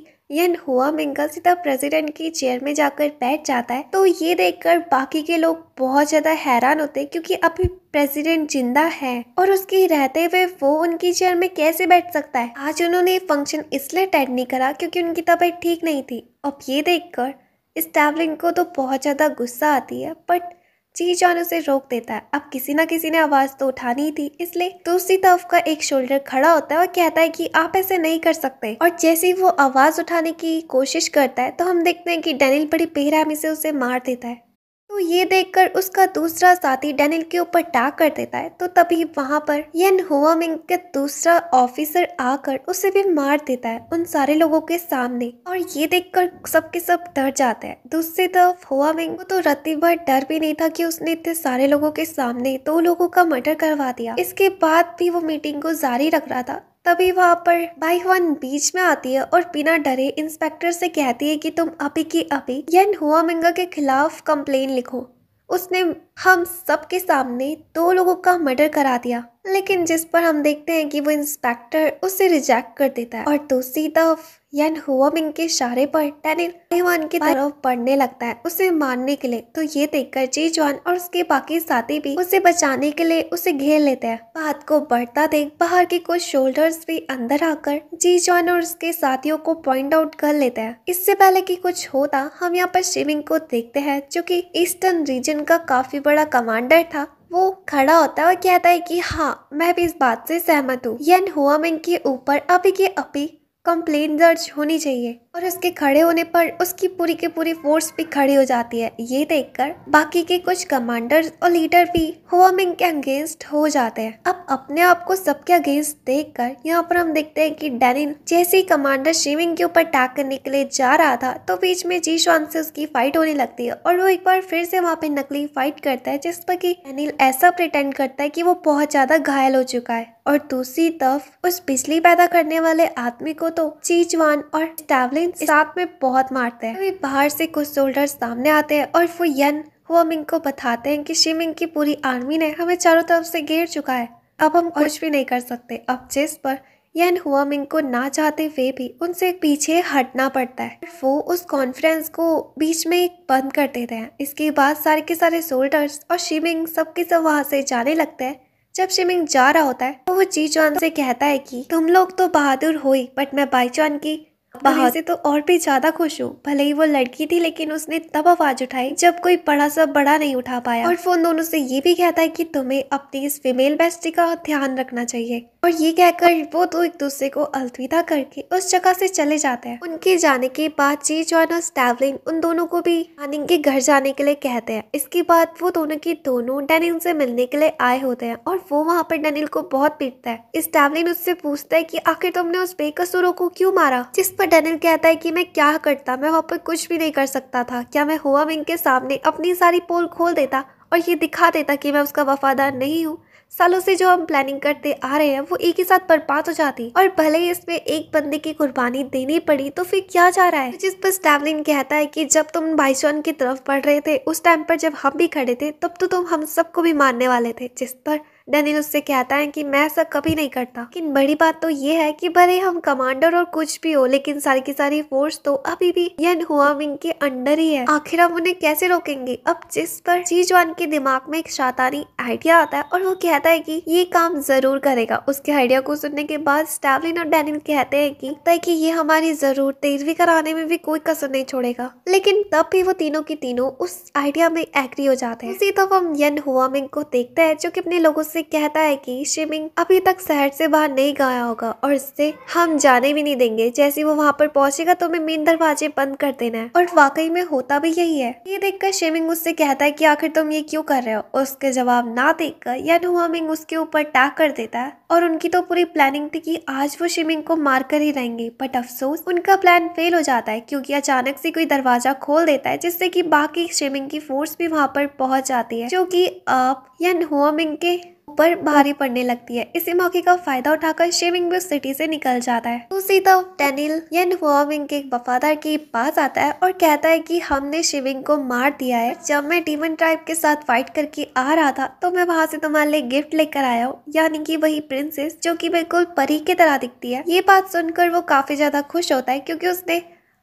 हुआ मिंगल सीधा प्रेसिडेंट की चेयर में जाकर बैठ जाता है तो ये देखकर बाकी के लोग बहुत ज्यादा हैरान होते हैं क्योंकि अभी प्रेसिडेंट जिंदा है और उसके रहते हुए वो उनकी चेयर में कैसे बैठ सकता है आज उन्होंने फंक्शन इसलिए अटेंड नहीं करा क्योंकि उनकी तबीयत ठीक नहीं थी अब ये देखकर स्टैवलिंग को तो बहुत ज़्यादा गुस्सा आती है बट चीचान उसे रोक देता है अब किसी ना किसी ने आवाज तो उठानी ही थी इसलिए दूसरी तरफ का एक शोल्डर खड़ा होता है और कहता है कि आप ऐसे नहीं कर सकते और जैसे ही वो आवाज उठाने की कोशिश करता है तो हम देखते हैं कि डेनिल बड़ी बेहरामी से उसे मार देता है तो ये देखकर उसका दूसरा साथी डेनिल के ऊपर टाक कर देता है तो तभी वहाँ पर यन मिंग का दूसरा ऑफिसर आकर उसे भी मार देता है उन सारे लोगों के सामने और ये देखकर सबके सब डर जाते हैं दूसरी तरफ हुआ मिंग को तो रत्ती भर डर भी नहीं था कि उसने इतने सारे लोगों के सामने दो लोगों का मर्डर करवा दिया इसके बाद भी वो मीटिंग को जारी रख रहा था तभी वहाँ पर वन बीच में आती है और बिना डरे इंस्पेक्टर से कहती है कि तुम अभी की अभी यन हुआ मिंगा के खिलाफ कंप्लेन लिखो उसने हम सब के सामने दो लोगों का मर्डर करा दिया लेकिन जिस पर हम देखते हैं कि वो इंस्पेक्टर उसे रिजेक्ट कर देता है और दूसरी तरफ यन हुआ बिंग के इशारे पर टेनिन रहमान की तरफ पढ़ने लगता है उसे मारने के लिए तो ये देखकर जी जॉन और उसके बाकी साथी भी उसे बचाने के लिए उसे घेर लेते हैं बात को बढ़ता देख बाहर के कुछ शोल्डर्स भी अंदर आकर जी जॉन और उसके साथियों को पॉइंट आउट कर लेते हैं इससे पहले की कुछ होता हम यहाँ पर शिविंग को देखते हैं जो की ईस्टर्न रीजन का काफी बड़ा कमांडर था वो खड़ा होता है और कहता है कि हाँ मैं भी इस बात से सहमत हूँ यन हुआ मिंग के ऊपर अभी के अभी कंप्लेन दर्ज होनी चाहिए और उसके खड़े होने पर उसकी पूरी की पूरी फोर्स भी खड़ी हो जाती है ये देखकर बाकी के कुछ कमांडर्स और लीडर भी होमिंग के अगेंस्ट हो जाते हैं अब अपने आप को सबके अगेंस्ट देख कर यहाँ पर हम देखते हैं कि डेनिन जैसे ही कमांडर शिविंग के ऊपर अटैक करने के लिए जा रहा था तो बीच में जी शॉन से उसकी फाइट होने लगती है और वो एक बार फिर से वहाँ पे नकली फाइट करता है जिस पर की डेनिल ऐसा प्रिटेंड करता है की वो बहुत ज्यादा घायल हो चुका है और दूसरी तरफ उस बिजली पैदा करने वाले आदमी को तो चीजवान और टैवलिन लेकिन साथ में बहुत मारते हैं अभी बाहर से कुछ सोल्डर सामने आते हैं और वो यन हुआमिंग को बताते हैं कि शिमिंग की पूरी आर्मी ने हमें चारों तरफ से घेर चुका है अब हम कुछ भी नहीं कर सकते अब जिस पर यन हुआमिंग को ना चाहते हुए भी उनसे पीछे हटना पड़ता है वो उस कॉन्फ्रेंस को बीच में बंद कर देते हैं इसके बाद सारे के सारे सोल्डर्स और शिमिंग सबके सब वहाँ से जाने लगते हैं जब शिमिंग जा रहा होता है तो वो चीचवान से कहता है कि तुम लोग तो बहादुर हो ही बट मैं बाईचवान की बहुत से तो और भी ज्यादा खुश हूँ भले ही वो लड़की थी लेकिन उसने तब आवाज उठाई जब कोई बड़ा सा बड़ा नहीं उठा पाया और फोन दोनों से ये भी कहता है कि तुम्हें अपनी इस फीमेल बेस्टी का ध्यान रखना चाहिए और ये कहकर वो तो एक दूसरे को अलविदा करके उस जगह से चले जाते हैं उनके जाने के बाद जी जॉन और उन दोनों को भी डैनिंग के घर जाने के लिए कहते हैं इसके बाद वो दोनों की दोनों डैनिल से मिलने के लिए आए होते हैं और वो वहाँ पर डैनिल को बहुत पीटता है स्टैवलिन उससे पूछता है की आखिर तुमने उस बेकसूरों को क्यूँ मारा जिस पर डनिल कहता है कि मैं क्या करता मैं वहाँ पर कुछ भी नहीं कर सकता था क्या मैं हुआ विंग के सामने अपनी सारी पोल खोल देता और ये दिखा देता कि मैं उसका वफादार नहीं हूँ सालों से जो हम प्लानिंग करते आ रहे हैं वो एक ही साथ बर्बाद हो जाती और भले ही इसमें एक बंदे की कुर्बानी देनी पड़ी तो फिर क्या जा रहा है जिस पर स्टैवलिन कहता है कि जब तुम भाईचान की तरफ बढ़ रहे थे उस टाइम पर जब हम भी खड़े थे तब तो तुम हम सबको भी मारने वाले थे जिस पर डैनिल उससे कहता है कि मैं ऐसा कभी नहीं करता लेकिन बड़ी बात तो ये है कि भले हम कमांडर और कुछ भी हो लेकिन सारी की सारी फोर्स तो अभी भी यन हुआ विंग के अंडर ही है आखिर हम उन्हें कैसे रोकेंगे अब जिस पर चीजवान के दिमाग में एक शातानी आइडिया आता है और वो कहता है की ये काम जरूर करेगा उसके आइडिया को सुनने के बाद स्टैवलिन और डैनिल कहते हैं की ताकि ये हमारी जरूर तेरवी कराने में भी कोई कसर नहीं छोड़ेगा लेकिन तब भी वो तीनों की तीनों उस आइडिया में एग्री हो जाते हैं इसी तब हम यन हुआ विंग को देखते हैं जो की अपने लोगों से उसे कहता है कि शिमिंग अभी तक शहर से बाहर नहीं गया होगा और इससे हम जाने भी नहीं देंगे जैसे वो वहाँ पर पहुंचेगा तो हमें मेन दरवाजे बंद कर देना है और वाकई में होता भी यही है ये देखकर शिमिंग उससे कहता है की आखिर तुम ये क्यों कर रहे हो उसके जवाब ना देख कर मिंग उसके ऊपर टैग कर देता है और उनकी तो पूरी प्लानिंग थी की आज वो शिमिंग को मार कर ही रहेंगे बट अफसोस उनका प्लान फेल हो जाता है क्यूँकी अचानक से कोई दरवाजा खोल देता है जिससे की बाकी शिमिंग की फोर्स भी वहाँ पर पहुंच जाती है जो कि अब या नोमिंग के पर भारी पड़ने लगती है इसी मौके का फायदा उठाकर शेविंग भी उस सिटी से निकल जाता है दूसरी तरफ डेनिल यन हुआविंग के वफादार के पास आता है और कहता है कि हमने शिविंग को मार दिया है जब मैं डीमन ट्राइब के साथ फाइट करके आ रहा था तो मैं वहाँ से तुम्हारे लिए गिफ्ट लेकर आया हूँ यानी कि वही प्रिंसेस जो कि बिल्कुल परी की तरह दिखती है ये बात सुनकर वो काफी ज्यादा खुश होता है क्योंकि उसने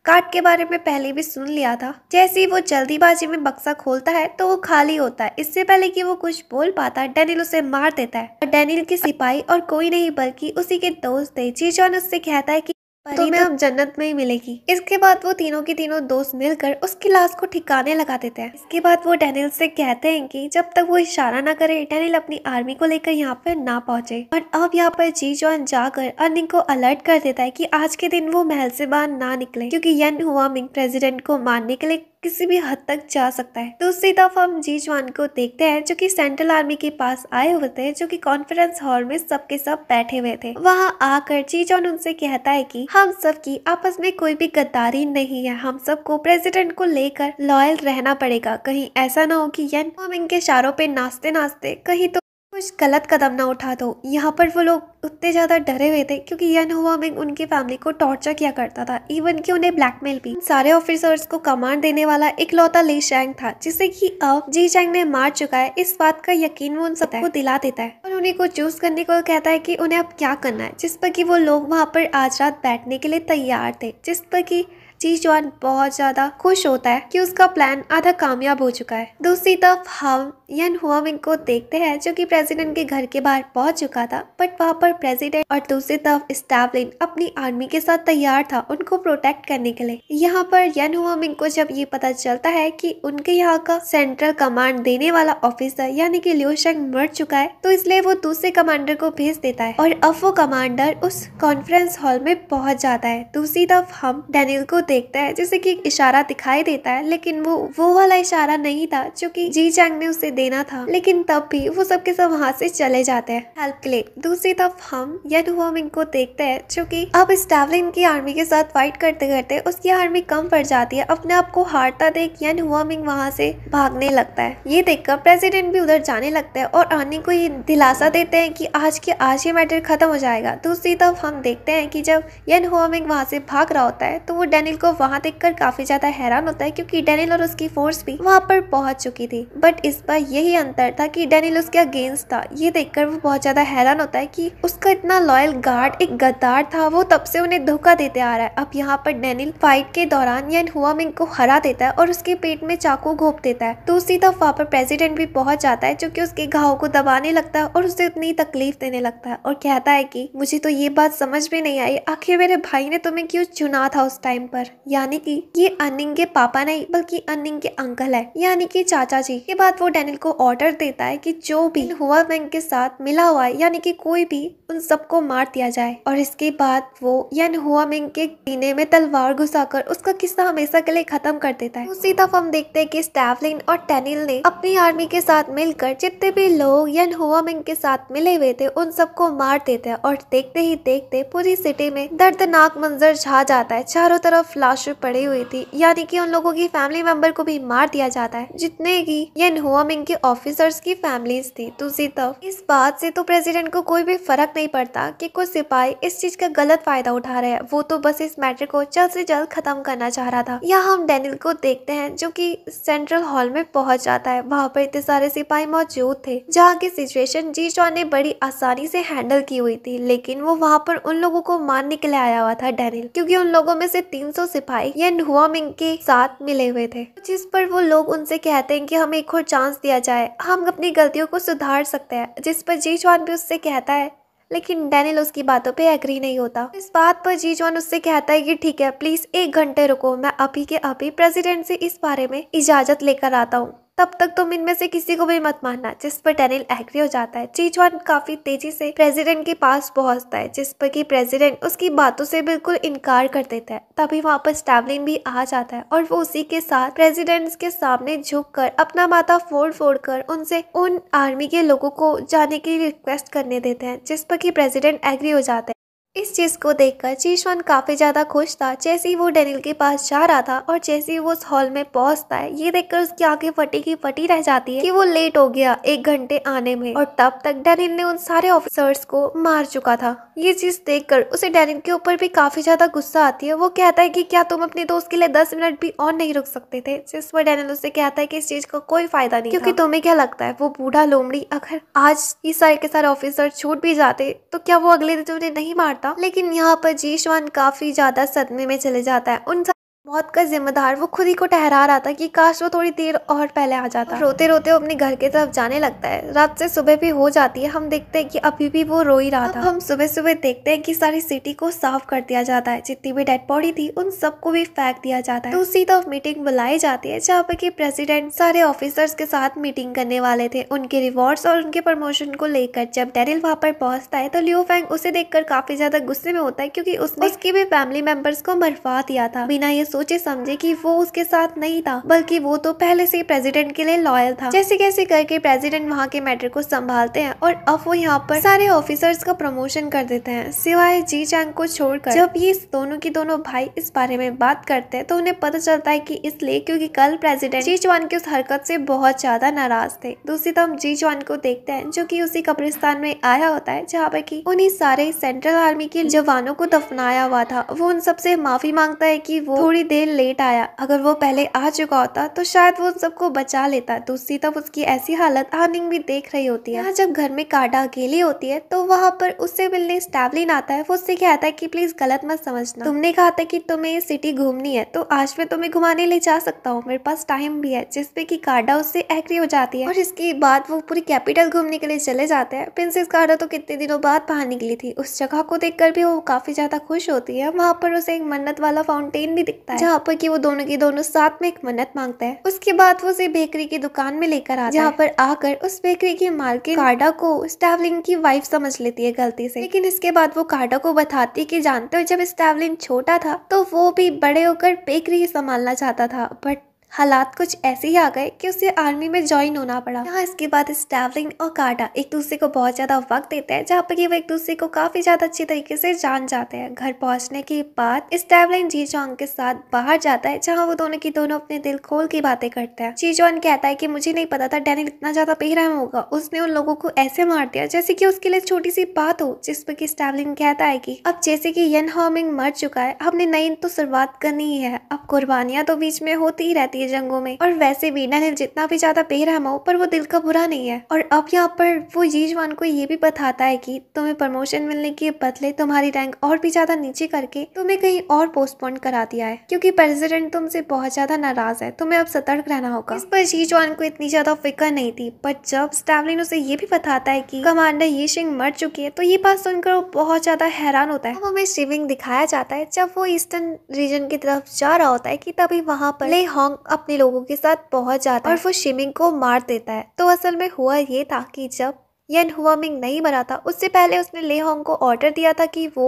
काट के बारे में पहले भी सुन लिया था जैसे ही वो जल्दीबाजी में बक्सा खोलता है तो वो खाली होता है इससे पहले कि वो कुछ बोल पाता है डेनिल उसे मार देता है और डेनिल की सिपाही और कोई नहीं बल्कि उसी के दोस्त है जीजॉन उससे कहता है कि तो मैं तो अब जन्नत में ही मिलेगी इसके बाद वो तीनों के तीनों दोस्त मिलकर उसकी लाश को ठिकाने लगा देते हैं इसके बाद वो डेनिल से कहते हैं कि जब तक वो इशारा ना करे डेनिल अपनी आर्मी को लेकर यहाँ पर ना पहुंचे और अब यहाँ पर जी जॉन जाकर अनिंग को अलर्ट कर देता है की आज के दिन वो महल से बाहर ना निकले क्यूँकी यन हुआ मिंग प्रेसिडेंट को मारने के लिए किसी भी हद तक जा सकता है दूसरी तरफ हम जी जवान को देखते हैं जो कि सेंट्रल आर्मी के पास आए हुए थे जो कि कॉन्फ्रेंस हॉल में सबके सब बैठे हुए थे वहाँ आकर जी जॉन उनसे कहता है कि हम सब की आपस में कोई भी गद्दारी नहीं है हम सबको प्रेसिडेंट को लेकर लॉयल रहना पड़ेगा कहीं ऐसा ना हो कि यन इनके के इशारों पे नाचते नाचते कहीं तो कुछ गलत कदम ना उठा दो यहाँ पर वो लोग उतने ज़्यादा डरे हुए थे क्योंकि यन हुआ मिंग उनकी फैमिली को टॉर्चर किया करता था इवन कि उन्हें ब्लैकमेल भी सारे ऑफिसर्स को कमांड देने वाला इकलौता ली शैंग था जिसे कि अब जी चैंग ने मार चुका है इस बात का यकीन वो उन सबको दिला देता है और उन्हें को चूज करने को कहता है की उन्हें अब क्या करना है जिस पर की वो लोग वहाँ पर आज रात बैठने के लिए तैयार थे जिस पर की जीजवान बहुत ज़्यादा खुश होता है कि उसका प्लान आधा कामयाब हो चुका है दूसरी तरफ हम यन हुआविंग को देखते हैं जो कि प्रेसिडेंट के घर के बाहर पहुंच चुका था बट वहां पर प्रेसिडेंट और दूसरी तरफ स्टावलिन अपनी आर्मी के साथ तैयार था उनको प्रोटेक्ट करने के लिए यहाँ पर यन हुआविंग को जब ये पता चलता है की उनके यहाँ का सेंट्रल कमांड देने वाला ऑफिसर यानी कि लियोशंग मर चुका है तो इसलिए वो दूसरे कमांडर को भेज देता है और अब वो कमांडर उस कॉन्फ्रेंस हॉल में पहुंच जाता है दूसरी तरफ हम डेनियल को देखता है जैसे कि एक इशारा दिखाई देता है लेकिन वो वो वाला इशारा नहीं था जो कि जी चैंग ने उसे देना था लेकिन तब भी वो सब के सब वहाँ से चले जाते हैं हेल्प के लिए दूसरी तरफ हम यन हुआ को देखते हैं जो की अब स्टैवलिन की आर्मी के साथ फाइट करते करते उसकी आर्मी कम पड़ जाती है अपने आप को हारता देख यन हुआमिंग वहाँ से भागने लगता है ये देखकर प्रेसिडेंट भी उधर जाने लगता है और आनी को ये दिलासा देते हैं कि आज के आज ही मैटर खत्म हो जाएगा दूसरी तरफ हम देखते हैं कि जब यन हुआमिंग वहाँ से भाग रहा होता है तो वो डेनिल डैनियल को वहाँ देख काफी ज्यादा हैरान होता है क्यूँकी डेनिल और उसकी फोर्स भी वहाँ पर पहुंच चुकी थी बट इस बार यही अंतर था की डेनिल उसके अगेंस्ट था ये देखकर वो बहुत ज्यादा हैरान होता है की उसका इतना लॉयल गार्ड एक गद्दार था वो तब से उन्हें धोखा देते आ रहा है अब यहाँ पर डेनिल फाइट के दौरान यान हुआ मिंग को हरा देता है और उसके पेट में चाकू घोप देता है तो तरफ वहाँ पर प्रेसिडेंट भी पहुंच जाता है जो कि उसके घाव को दबाने लगता है और उसे उतनी तकलीफ देने लगता है और कहता है की मुझे तो ये बात समझ में नहीं आई आखिर मेरे भाई ने तुम्हें क्यों चुना था उस टाइम पर ओनर यानी कि ये अनिंग के पापा नहीं बल्कि अनिंग के अंकल है यानी कि चाचा जी के बाद वो डेनिल को ऑर्डर देता है कि जो भी हुआ बैंक के साथ मिला हुआ है यानी कि कोई भी उन सबको मार दिया जाए और इसके बाद वो यान हुआ मिंग के सीने में तलवार घुसाकर उसका किस्सा हमेशा के लिए खत्म कर देता है उसी तरफ हम देखते हैं कि स्टैवलिन और टेनिल ने अपनी आर्मी के साथ मिलकर जितने भी लोग यान हुआ मिंग के साथ मिले हुए थे उन सबको मार देते हैं और देखते ही देखते पूरी सिटी में दर्दनाक मंजर छा जाता है चारों तरफ लाशें पड़ी हुई थी यानी कि उन लोगों की फैमिली मेंबर को भी मार दिया जाता है जितने की ये नोआमिंग के ऑफिसर्स की फैमिली थी दूसरी तो तरफ इस बात से तो प्रेसिडेंट को कोई भी फर्क नहीं पड़ता कि कुछ सिपाही इस चीज का गलत फायदा उठा रहे हैं वो तो बस इस मैटर को जल्द से जल्द खत्म करना चाह रहा था यहाँ हम डेनिल को देखते हैं जो की सेंट्रल हॉल में पहुंच जाता है वहाँ पर इतने सारे सिपाही मौजूद थे जहाँ की सिचुएशन जी जॉन ने बड़ी आसानी से हैंडल की हुई थी लेकिन वो वहाँ पर उन लोगों को मारने के लिए आया हुआ था डेनिल क्योंकि उन लोगों में से 300 सिपाही यह नुआमिंग के साथ मिले हुए थे जिस पर वो लोग उनसे कहते हैं कि हमें एक और चांस दिया जाए हम अपनी गलतियों को सुधार सकते हैं जिस पर जी चौहान भी उससे कहता है लेकिन डैनियल उसकी बातों पे एग्री नहीं होता इस बात पर जी जॉन उससे कहता है कि ठीक है प्लीज एक घंटे रुको मैं अभी के अभी प्रेसिडेंट से इस बारे में इजाजत लेकर आता हूँ तब तक तुम इनमें से किसी को भी मत मानना जिस पर डेनिल एग्री हो जाता है चीचवान काफी तेजी से प्रेसिडेंट के पास पहुंचता है जिस पर कि प्रेसिडेंट उसकी बातों से बिल्कुल इनकार कर देता है तभी वहां पर स्टैवलिन भी आ जाता है और वो उसी के साथ प्रेसिडेंट के सामने झुक कर अपना माथा फोड़ फोड़ कर उनसे उन आर्मी के लोगों को जाने की रिक्वेस्ट करने देते हैं जिस पर की प्रेसिडेंट एग्री हो जाता है इस चीज़ को देखकर चीशवान काफ़ी ज़्यादा खुश था जैसे ही वो डेनिल के पास जा रहा था और जैसे ही वो उस हॉल में पहुंचता है ये देखकर उसकी आंखें फटी की फटी रह जाती है कि वो लेट हो गया एक घंटे आने में और तब तक डेनिल ने उन सारे ऑफिसर्स को मार चुका था ये चीज़ देखकर उसे डेनिल के ऊपर भी काफ़ी ज़्यादा गुस्सा आती है वो कहता है कि क्या तुम अपने दोस्त के लिए दस मिनट भी और नहीं रुक सकते थे जिस पर डेनिल उसे कहता है कि इस चीज़ का कोई फायदा नहीं क्योंकि तुम्हें क्या लगता है वो बूढ़ा लोमड़ी अगर आज ये सारे के सारे ऑफिसर छूट भी जाते तो क्या वो अगले दिन उन्हें नहीं मारता था लेकिन यहाँ पर जीशवान काफी ज्यादा सदमे में चले जाता है उन मौत का जिम्मेदार वो खुद ही को ठहरा रहा था कि काश वो थोड़ी देर और पहले आ जाता रोते रोते वो अपने घर की तरफ जाने लगता है रात से सुबह भी हो जाती है हम देखते हैं कि अभी भी वो रो ही रहा था हम सुबह सुबह देखते हैं कि सारी सिटी को साफ कर दिया जाता है जितनी भी डेड बॉडी थी उन सबको भी फेंक दिया जाता है दूसरी तरफ मीटिंग बुलाई जाती है जहाँ पर की प्रेसिडेंट सारे ऑफिसर्स के साथ मीटिंग करने वाले थे उनके रिवॉर्ड्स और उनके प्रमोशन को लेकर जब डेरिल वहाँ पर पहुंचता है तो लियो फैंग उसे देखकर काफी ज्यादा गुस्से में होता है क्योंकि उसने उसके भी फैमिली मेंबर्स को मरवा दिया था बिना ये सोचे समझे कि वो उसके साथ नहीं था बल्कि वो तो पहले से प्रेसिडेंट के लिए लॉयल था जैसे कैसे करके प्रेसिडेंट वहाँ के मैटर को संभालते हैं और अब वो यहाँ पर सारे ऑफिसर्स का प्रमोशन कर देते हैं सिवाय जी चैंग को छोड़कर जब ये दोनों की दोनों भाई इस बारे में बात करते हैं तो उन्हें पता चलता है की इसलिए क्यूँकी कल प्रेसिडेंट जी चौहान की उस हरकत से बहुत ज्यादा नाराज थे दूसरी तरफ जी चौहान को देखते हैं जो की उसी कब्रिस्तान में आया होता है जहाँ पर की उन्हीं सारे सेंट्रल आर्मी के जवानों को दफनाया हुआ था वो उन सबसे माफी मांगता है की वो थोड़ी देर लेट आया अगर वो पहले आ चुका होता तो शायद वो उन सबको बचा लेता दूसरी तरफ उसकी ऐसी हालत आनिंग भी देख रही होती है जब घर में काटा अकेली होती है तो वहाँ पर उससे मिलने स्टैबलिन आता है वो उससे कहता है कि प्लीज गलत मत समझना तुमने कहा था कि तुम्हें ये सिटी घूमनी है तो आज मैं तुम्हें घुमाने ले जा सकता हूँ मेरे पास टाइम भी है जिसपे की काटा उससे एग्री हो जाती है और इसके बाद वो पूरी कैपिटल घूमने के लिए चले जाते हैं प्रिंसेस काटा तो कितने दिनों बाद बाहर निकली थी उस जगह को देखकर भी वो काफी ज्यादा खुश होती है वहाँ पर उसे एक मन्नत वाला फाउंटेन भी दिखता है जहाँ पर कि वो दोनों के दोनों साथ में एक मन्नत मांगता है उसके बाद वो उसे बेकरी की दुकान में लेकर आता जहाँ पर आकर उस बेकरी की मालकिन कार्डा को स्टैवलिन की वाइफ समझ लेती है गलती से लेकिन इसके बाद वो कार्डा को बताती है की जानते हो जब स्टैवलिन छोटा था तो वो भी बड़े होकर बेकरी संभालना चाहता था बट हालात कुछ ऐसे ही आ गए कि उसे आर्मी में ज्वाइन होना पड़ा यहाँ इसके बाद स्टैवलिंग और काटा एक दूसरे को बहुत ज़्यादा वक्त देते हैं जहाँ पर कि वो एक दूसरे को काफ़ी ज़्यादा अच्छी तरीके से जान जाते हैं घर पहुँचने के बाद स्टैवलिन जी जॉन्ग के साथ बाहर जाता है जहाँ वो दोनों की दोनों अपने दिल खोल की बातें करते हैं जी जॉन कहता है की मुझे नहीं पता था डैनिल इतना ज़्यादा बेरहम होगा उसने उन लोगों को ऐसे मार दिया जैसे की उसके लिए छोटी सी बात हो पर की स्टैवलिन कहता है की अब जैसे की यन हॉमिंग मर चुका है हमने नई तो शुरुआत करनी ही है अब कुर्बानियां तो बीच में होती ही रहती जाती है जंगों में और वैसे वीना ने जितना भी ज्यादा बेरहम हो पर वो दिल का बुरा नहीं है और अब यहाँ पर वो यीजवान को ये भी बताता है कि तुम्हें प्रमोशन मिलने के बदले तुम्हारी रैंक और भी ज्यादा नीचे करके तुम्हें कहीं और पोस्टपोन करा दिया है क्योंकि प्रेसिडेंट तुमसे बहुत ज्यादा नाराज है तुम्हें अब सतर्क रहना होगा इस पर यीजवान को इतनी ज्यादा फिक्र नहीं थी पर जब स्टैवलिन उसे ये भी बताता है की कमांडर ये सिंह मर चुकी है तो ये बात सुनकर वो बहुत ज्यादा हैरान होता है हमें शिविंग दिखाया जाता है जब वो ईस्टर्न रीजन की तरफ जा रहा होता है कि तभी वहाँ पर ले हॉन्ग अपने लोगों के साथ पहुंच जाता है और वो शिमिंग को मार देता है तो असल में हुआ ये था कि जब यन हुआ मिंग नहीं मरा था उससे पहले उसने ले होंग को ऑर्डर दिया था कि वो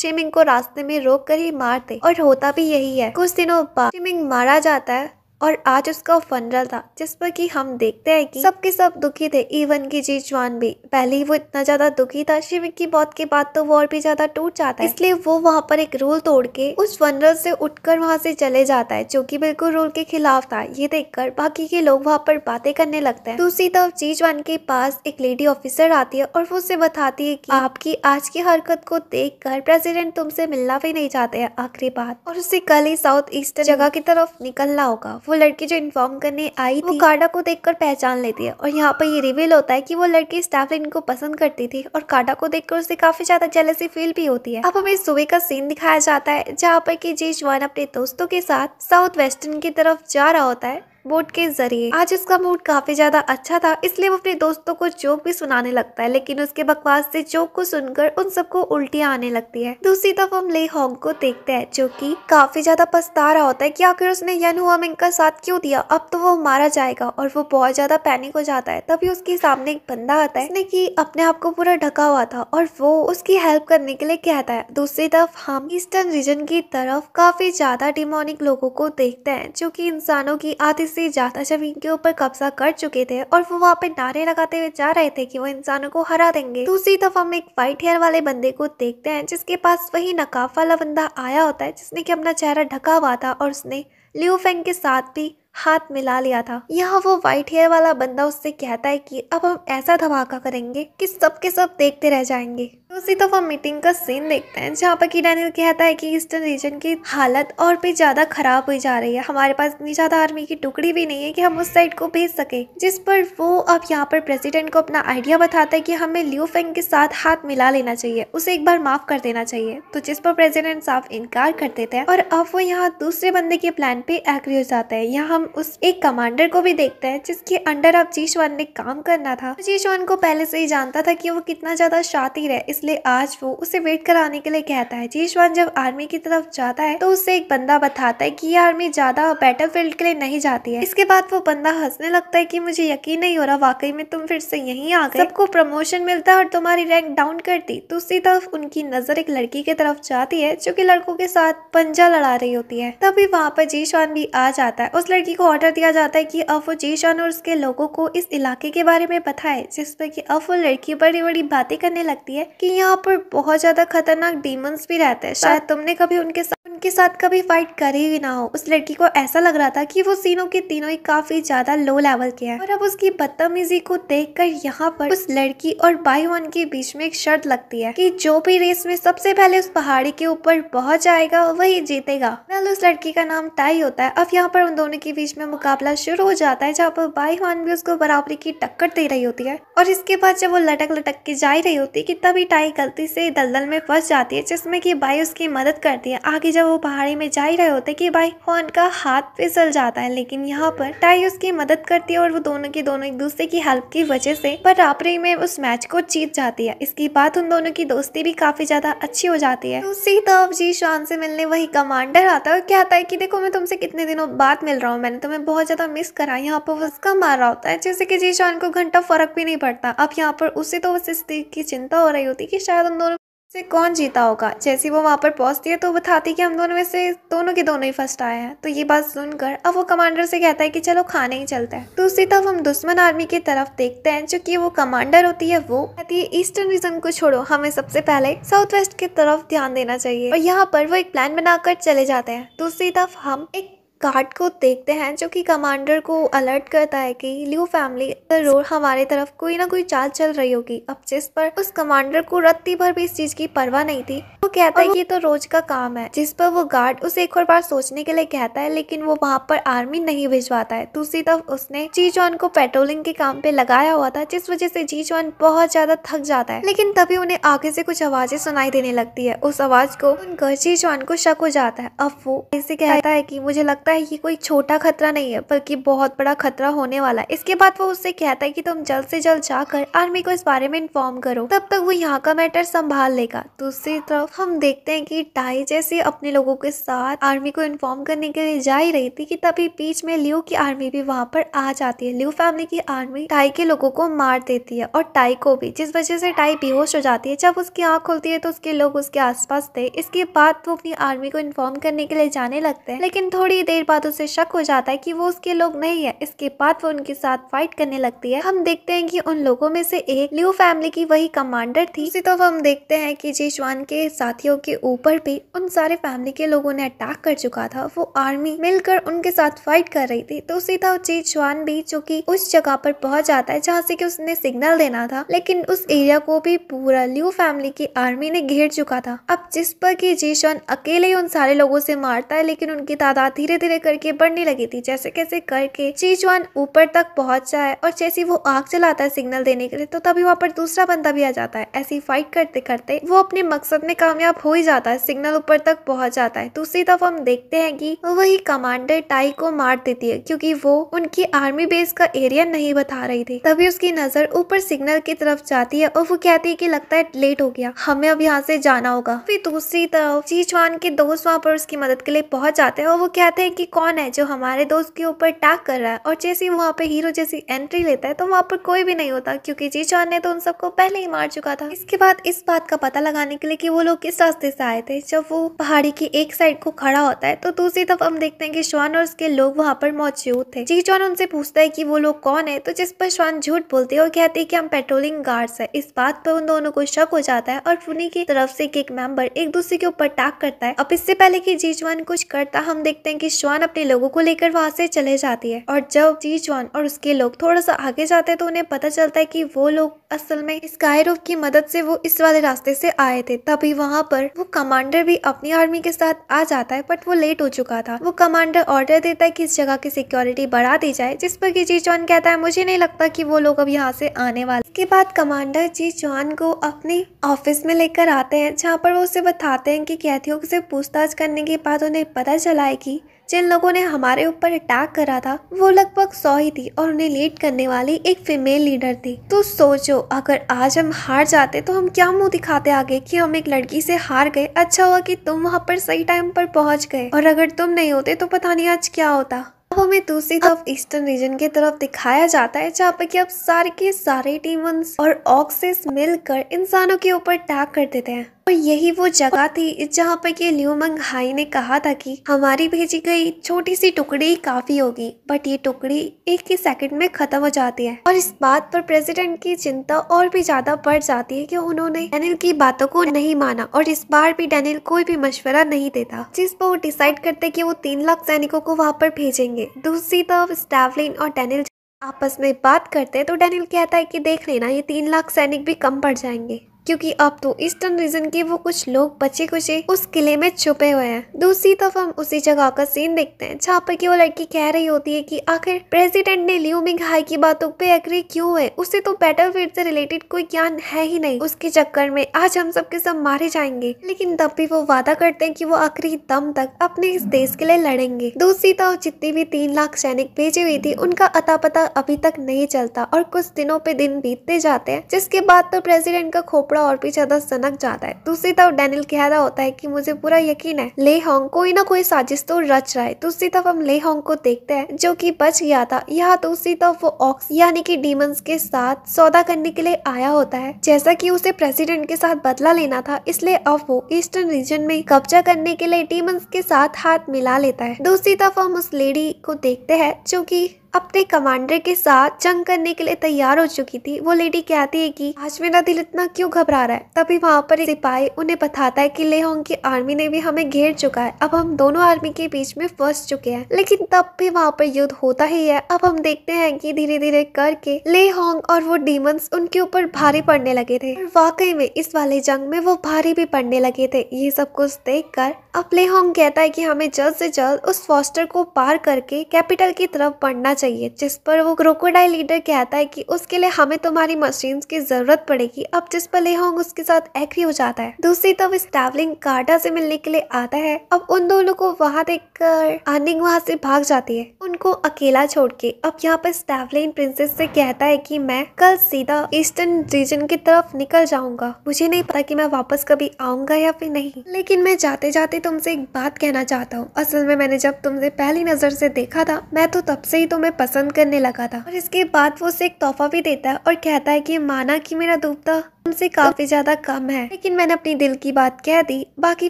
शिमिंग को रास्ते में रोक कर ही मार दे और होता भी यही है कुछ दिनों बाद शिमिंग मारा जाता है और आज उसका फनरल था जिस पर कि हम देखते हैं कि सब सब दुखी थे इवन की जी जवान भी पहले ही वो इतना ज्यादा दुखी था शिव की मौत के बाद तो वो और भी ज्यादा टूट जाता है इसलिए वो वहाँ पर एक रूल तोड़ के उस फनरल से उठकर वहाँ से चले जाता है जो की बिल्कुल रूल के खिलाफ था ये देखकर बाकी के लोग वहाँ पर बातें करने लगते हैं दूसरी तरफ जी जवान के पास एक लेडी ऑफिसर आती है और वो उसे बताती है की आपकी आज की हरकत को देख कर प्रेसिडेंट तुमसे मिलना भी नहीं चाहते है आखिरी बात और उसे कल ही साउथ ईस्टर्न जगह की तरफ निकलना होगा वो लड़की जो इन्फॉर्म करने आई थी काडा को देखकर पहचान लेती है और यहाँ पर ये रिवील होता है कि वो लड़की स्टैफलिन को पसंद करती थी और काडा को देखकर उसे काफी ज्यादा जेलसी फील भी होती है अब हमें सुबह का सीन दिखाया जाता है जहाँ पर की जी जवान अपने दोस्तों के साथ साउथ वेस्टर्न की तरफ जा रहा होता है बोर्ड के जरिए आज उसका मूड काफी ज्यादा अच्छा था इसलिए वो अपने दोस्तों को जोक भी सुनाने लगता है लेकिन उसके बकवास से जोक को सुनकर उन सबको उल्टियाँ आने लगती है दूसरी तरफ हम ले हॉन्ग को देखते हैं जो की काफी ज्यादा पछता रहा होता है की आखिर उसने यन हुआ मिंग का साथ क्यों दिया अब तो वो मारा जाएगा और वो बहुत ज्यादा पैनिक हो जाता है तभी उसके सामने एक बंदा आता है की अपने आप को पूरा ढका हुआ था और वो उसकी हेल्प करने के लिए कहता है दूसरी तरफ हम ईस्टर्न रीजन की तरफ काफी ज्यादा डिमोनिक लोगों को देखते हैं जो की इंसानों की आधी से ज़्यादा जमीन के ऊपर कब्जा कर चुके थे और वो वहाँ पे नारे लगाते हुए जा रहे थे कि वो इंसानों को हरा देंगे दूसरी तरफ हम एक व्हाइट हेयर वाले बंदे को देखते हैं जिसके पास वही नकाफ वाला बंदा आया होता है जिसने की अपना चेहरा ढका हुआ था और उसने लियो फेंग के साथ भी हाथ मिला लिया था यहाँ वो व्हाइट हेयर वाला बंदा उससे कहता है कि अब हम ऐसा धमाका करेंगे कि सबके सब देखते रह जाएंगे दूसरी तरफ हम मीटिंग का सीन देखते हैं जहाँ पर कि डैनियल कहता है कि ईस्टर्न रीजन की हालत और भी ज़्यादा खराब हुई जा रही है हमारे पास इतनी ज़्यादा आर्मी की टुकड़ी भी नहीं है कि हम उस साइड को भेज सके जिस पर वो अब यहाँ पर प्रेसिडेंट को अपना आइडिया बताता है कि हमें लियो फेंग के साथ हाथ मिला लेना चाहिए उसे एक बार माफ कर देना चाहिए तो जिस पर प्रेसिडेंट साफ इनकार कर देते हैं और अब वो यहाँ दूसरे बंदे के प्लान पे एग्री हो जाता है यहाँ हम उस एक कमांडर को भी देखते हैं जिसके अंडर अब जीशवान ने काम करना था जीशवान को पहले से ही जानता था कि वो कितना ज़्यादा शातिर है इसलिए आज वो उसे वेट कराने के लिए कहता है जीशवान जब आर्मी की तरफ जाता है तो उसे एक बंदा बताता है की ये आर्मी ज्यादा बैटल फील्ड के लिए नहीं जाती है इसके बाद वो बंदा हंसने लगता है की मुझे यकीन नहीं हो रहा वाकई में तुम फिर से यही आ गए सबको प्रमोशन मिलता है और तुम्हारी रैंक डाउन करती दूसरी तरफ उनकी नजर एक लड़की की तरफ जाती है जो की लड़कों के साथ पंजा लड़ा रही होती है तभी वहाँ पर जीशवान भी आ जाता है उस लड़की को ऑर्डर दिया जाता है की अब वो जीशवान और उसके लोगों को इस इलाके के बारे में बताए जिस पर की अब वो लड़की बड़ी बड़ी बातें करने लगती है की कि यहाँ पर बहुत ज़्यादा खतरनाक डीमंस भी रहते हैं शायद तुमने कभी उनके साथ उनके साथ कभी फाइट करी ही ना हो उस लड़की को ऐसा लग रहा था कि वो सीनों के तीनों ही काफी ज्यादा लो लेवल के हैं और अब उसकी बदतमीजी को देखकर यहाँ पर उस लड़की और बाई वन के बीच में एक शर्त लगती है कि जो भी रेस में सबसे पहले उस पहाड़ी के ऊपर पहुंच जाएगा वही जीतेगा पहले उस लड़की का नाम टाई होता है अब यहाँ पर उन दोनों के बीच में मुकाबला शुरू हो जाता है जहाँ पर बाई वन भी उसको बराबरी की टक्कर दे रही होती है और इसके बाद जब वो लटक लटक के जा रही होती है की तभी टाई गलती से दलदल में फंस जाती है जिसमे की बाई उसकी मदद करती है आगे जब वो पहाड़ी में जा ही रहे होते कि भाई हॉन का हाथ फिसल जाता है लेकिन यहाँ पर टाई उसकी मदद करती है और वो दोनों की दोनों एक दूसरे की हेल्प की वजह से पर रापरी में उस मैच को जीत जाती है इसके बाद उन दोनों की दोस्ती भी काफी ज्यादा अच्छी हो जाती है उसी तरफ जी शान से मिलने वही कमांडर आता है और कहता है की देखो मैं तुमसे कितने दिनों बाद मिल रहा हूँ मैंने तुम्हें बहुत ज्यादा मिस करा यहाँ पर उसका मार रहा होता है जैसे की जी शान को घंटा फर्क भी नहीं पड़ता अब यहाँ पर उसे तो उस स्थिति की चिंता हो रही होती की शायद उन दोनों से कौन जीता होगा जैसे वो वहाँ पर पहुँचती है तो बताती कि हम दोनों में से दोनों के दोनों ही फर्स्ट आए हैं तो ये बात सुनकर अब वो कमांडर से कहता है कि चलो खाने ही चलते हैं दूसरी तरफ हम दुश्मन आर्मी की तरफ देखते हैं जो कि वो कमांडर होती है वो कहती है ईस्टर्न रीजन को छोड़ो हमें सबसे पहले साउथ वेस्ट की तरफ ध्यान देना चाहिए और यहाँ पर वो एक प्लान बनाकर चले जाते हैं दूसरी तरफ हम एक कार्ड को देखते हैं जो कि कमांडर को अलर्ट करता है कि लियो फैमिली जरूर हमारे तरफ कोई ना कोई चाल चल रही होगी अब जिस पर उस कमांडर को रत्ती भर भी इस चीज की परवाह नहीं थी वो कहता है कि ये तो रोज का काम है जिस पर वो गार्ड उसे एक और बार सोचने के लिए कहता है लेकिन वो वहाँ पर आर्मी नहीं भिजवाता है दूसरी तरफ उसने जी जॉन को पेट्रोलिंग के काम पे लगाया हुआ था जिस वजह से जी जॉन बहुत ज्यादा थक जाता है लेकिन तभी उन्हें आगे से कुछ आवाजें सुनाई देने लगती है उस आवाज को उनकर जी जॉन को शक हो जाता है अब वो ऐसे कहता है की मुझे लगता लगता है कि कोई छोटा खतरा नहीं है बल्कि बहुत बड़ा खतरा होने वाला है इसके बाद वो उससे कहता है कि तुम जल्द से जल्द जाकर आर्मी को इस बारे में इन्फॉर्म करो तब तक वो यहाँ का मैटर संभाल लेगा दूसरी तरफ हम देखते हैं कि टाई जैसे अपने लोगों के साथ आर्मी को इन्फॉर्म करने के लिए जा ही रही थी कि तभी बीच में लियो की आर्मी भी वहाँ पर आ जाती है लियो फैमिली की आर्मी टाई के लोगों को मार देती है और टाई को भी जिस वजह से टाई बेहोश हो जाती है जब उसकी आँख खुलती है तो उसके लोग उसके पास थे इसके बाद वो अपनी आर्मी को इन्फॉर्म करने के लिए जाने लगते हैं लेकिन थोड़ी देर देर बाद तो उसे शक हो जाता है कि वो उसके लोग नहीं है इसके बाद वो उनके साथ फाइट करने लगती है हम देखते हैं कि उन लोगों में से एक लियो फैमिली की वही कमांडर थी उसी तो हम देखते हैं कि जेशवान के साथियों के ऊपर भी उन सारे फैमिली के लोगों ने अटैक कर चुका था वो आर्मी मिलकर उनके साथ फाइट कर रही थी तो उसी तरह जेशवान भी जो की उस जगह पर पहुंच जाता है जहाँ से की उसने सिग्नल देना था लेकिन उस एरिया को भी पूरा लियो फैमिली की आर्मी ने घेर चुका था अब जिस पर की जेशवान अकेले उन सारे लोगों से मारता है लेकिन उनकी तादाद धीरे धीरे धीरे करके बढ़ने लगी थी जैसे कैसे करके चीचवान ऊपर तक पहुंचता है और जैसे वो आग चलाता है सिग्नल देने के लिए तो तभी वहाँ पर दूसरा बंदा भी आ जाता है ऐसी फाइट करते करते वो अपने मकसद में कामयाब हो ही जाता है सिग्नल ऊपर तक पहुंच जाता है दूसरी तरफ हम देखते हैं कि वही कमांडर टाई को मार देती है क्योंकि वो उनकी आर्मी बेस का एरिया नहीं बता रही थी तभी उसकी नजर ऊपर सिग्नल की तरफ जाती है और वो कहती है कि लगता है लेट हो गया हमें अब यहाँ से जाना होगा फिर दूसरी तरफ चीचवान के दोस्त वहाँ पर उसकी मदद के लिए पहुंच जाते हैं और वो कहते हैं कि कौन है जो हमारे दोस्त के ऊपर टाक कर रहा है और जैसे ही वहाँ पे हीरो जैसी एंट्री लेता है तो वहाँ पर कोई भी नहीं होता क्योंकि जी चौन ने तो उन सबको पहले ही मार चुका था इसके बाद इस बात का पता लगाने के लिए कि वो लोग किस रास्ते से आए थे जब वो पहाड़ी की एक साइड को खड़ा होता है तो दूसरी तरफ हम देखते हैं कि श्वान और उसके लोग वहाँ पर मौजूद थे जी चौन उनसे पूछता है की वो लोग कौन है तो जिस पर श्वान झूठ बोलती है और कहती है की हम पेट्रोलिंग गार्ड्स है इस बात पर उन दोनों को शक हो जाता है और उन्हीं की तरफ से एक मेंबर एक दूसरे के ऊपर टाक करता है अब इससे पहले की जी चौन कुछ करता हम देखते हैं की चीचवान अपने लोगों को लेकर वहाँ से चले जाती है और जब चीचवान और उसके लोग थोड़ा सा आगे जाते हैं तो उन्हें पता चलता है कि वो लोग असल में स्काईरूफ की मदद से वो इस वाले रास्ते से आए थे तभी वहाँ पर वो कमांडर भी अपनी आर्मी के साथ आ जाता है बट वो लेट हो चुका था वो कमांडर ऑर्डर देता है कि इस जगह की सिक्योरिटी बढ़ा दी जाए जिस पर कि जी चौहान कहता है मुझे नहीं लगता कि वो लोग अब यहाँ से आने वाले इसके बाद कमांडर जी चौहान को अपने ऑफिस में लेकर आते हैं जहाँ पर वो उसे बताते हैं कि कैथियों से पूछताछ करने के बाद उन्हें पता चला है कि जिन लोगों ने हमारे ऊपर अटैक करा था वो लगभग सौ ही थी और उन्हें लीड करने वाली एक फीमेल लीडर थी तो सोचो अगर आज हम हार जाते तो हम क्या मुंह दिखाते आगे कि हम एक लड़की से हार गए अच्छा हुआ कि तुम वहाँ पर सही टाइम पर पहुँच गए और अगर तुम नहीं होते तो पता नहीं आज क्या होता अब हमें दूसरी तरफ ईस्टर्न रीजन की तरफ दिखाया जाता है जहाँ पर कि अब सारे के सारे डीमंस और ऑक्सेस मिलकर इंसानों के ऊपर अटैक कर देते हैं और यही वो जगह थी जहाँ पर कि ल्यूमंग हाई ने कहा था कि हमारी भेजी गई छोटी सी टुकड़ी काफी होगी बट ये टुकड़ी एक ही सेकंड में खत्म हो जाती है और इस बात पर प्रेसिडेंट की चिंता और भी ज्यादा बढ़ जाती है कि उन्होंने डेनिल की बातों को नहीं माना और इस बार भी डेनिल कोई भी मशवरा नहीं देता जिस पर वो डिसाइड करते की वो तीन लाख सैनिकों को वहाँ पर भेजेंगे दूसरी तरफ स्टैवलिन और डेनिल आपस में बात करते हैं तो डेनिल कहता है कि देख लेना ये तीन लाख सैनिक भी कम पड़ जाएंगे क्योंकि अब तो ईस्टर्न रीजन के वो कुछ लोग बचे कुचे उस किले में छुपे हुए हैं दूसरी तरफ हम उसी जगह का सीन देखते हैं जहाँ पर की वो लड़की कह रही होती है की आखिर प्रेसिडेंट ने लियो मिंग हाई की बातों पे एग्री क्यों है उसे तो बैटल फील्ड से रिलेटेड कोई ज्ञान है ही नहीं उसके चक्कर में आज हम सबके सब मारे जाएंगे लेकिन तब भी वो वादा करते हैं की वो आखिरी दम तक अपने इस देश के लिए लड़ेंगे दूसरी तरफ जितनी भी तीन लाख सैनिक भेजी हुई थी उनका अता पता अभी तक नहीं चलता और कुछ दिनों पे दिन बीतते जाते हैं जिसके बाद तो प्रेसिडेंट का खोपड़ा कपड़ा और भी ज़्यादा सनक जाता है दूसरी तरफ डेनिल कह रहा होता है कि मुझे पूरा यकीन है ले होंग कोई ना कोई साजिश तो रच रहा है दूसरी तरफ हम ले होंग को देखते हैं जो कि बच गया था यहाँ दूसरी तरफ वो ऑक्स यानी कि डीमंस के साथ सौदा करने के लिए आया होता है जैसा की उसे प्रेसिडेंट के साथ बदला लेना था इसलिए अब वो ईस्टर्न रीजन में कब्जा करने के लिए डीमंस के साथ हाथ मिला लेता है दूसरी तरफ हम उस लेडी को देखते हैं जो की अपने कमांडर के साथ जंग करने के लिए तैयार हो चुकी थी वो लेडी कहती है कि आज मेरा दिल इतना क्यों घबरा रहा है तभी वहाँ पर एक सिपाही उन्हें बताता है कि लेहोंग की आर्मी ने भी हमें घेर चुका है अब हम दोनों आर्मी के बीच में फंस चुके हैं लेकिन तब भी वहाँ पर युद्ध होता ही है अब हम देखते हैं कि धीरे धीरे करके ले होंग और वो डीमंस उनके ऊपर भारी पड़ने लगे थे वाकई में इस वाले जंग में वो भारी भी पड़ने लगे थे ये सब कुछ देख कर अब ले होंग कहता है की हमें जल्द से जल्द उस फॉस्टर को पार करके कैपिटल की तरफ पढ़ना चाहिए चाहिए जिस पर वो क्रोकोडाइल लीडर कहता है कि उसके लिए हमें तुम्हारी मशीन की जरूरत पड़ेगी अब जिस पर लेहोंग उसके साथ एग्री हो जाता है दूसरी तरफ तो स्टैवलिंग कार्टा से मिलने के लिए आता है अब उन दोनों को वहाँ देख कर आनिंग वहाँ से भाग जाती है उनको अकेला छोड़ के अब यहाँ पर स्टावलिन प्रिंसेस से कहता है की मैं कल सीधा ईस्टर्न रीजन की तरफ निकल जाऊंगा मुझे नहीं पता की मैं वापस कभी आऊंगा या फिर नहीं लेकिन मैं जाते जाते तुमसे एक बात कहना चाहता हूँ असल में मैंने जब तुमसे पहली नजर से देखा था मैं तो तब से ही तुम्हें तुम्हें पसंद करने लगा था और इसके बाद वो उसे एक तोहफा भी देता है और कहता है कि माना कि मेरा दुबता उनसे काफी ज्यादा कम है लेकिन मैंने अपनी दिल की बात कह दी बाकी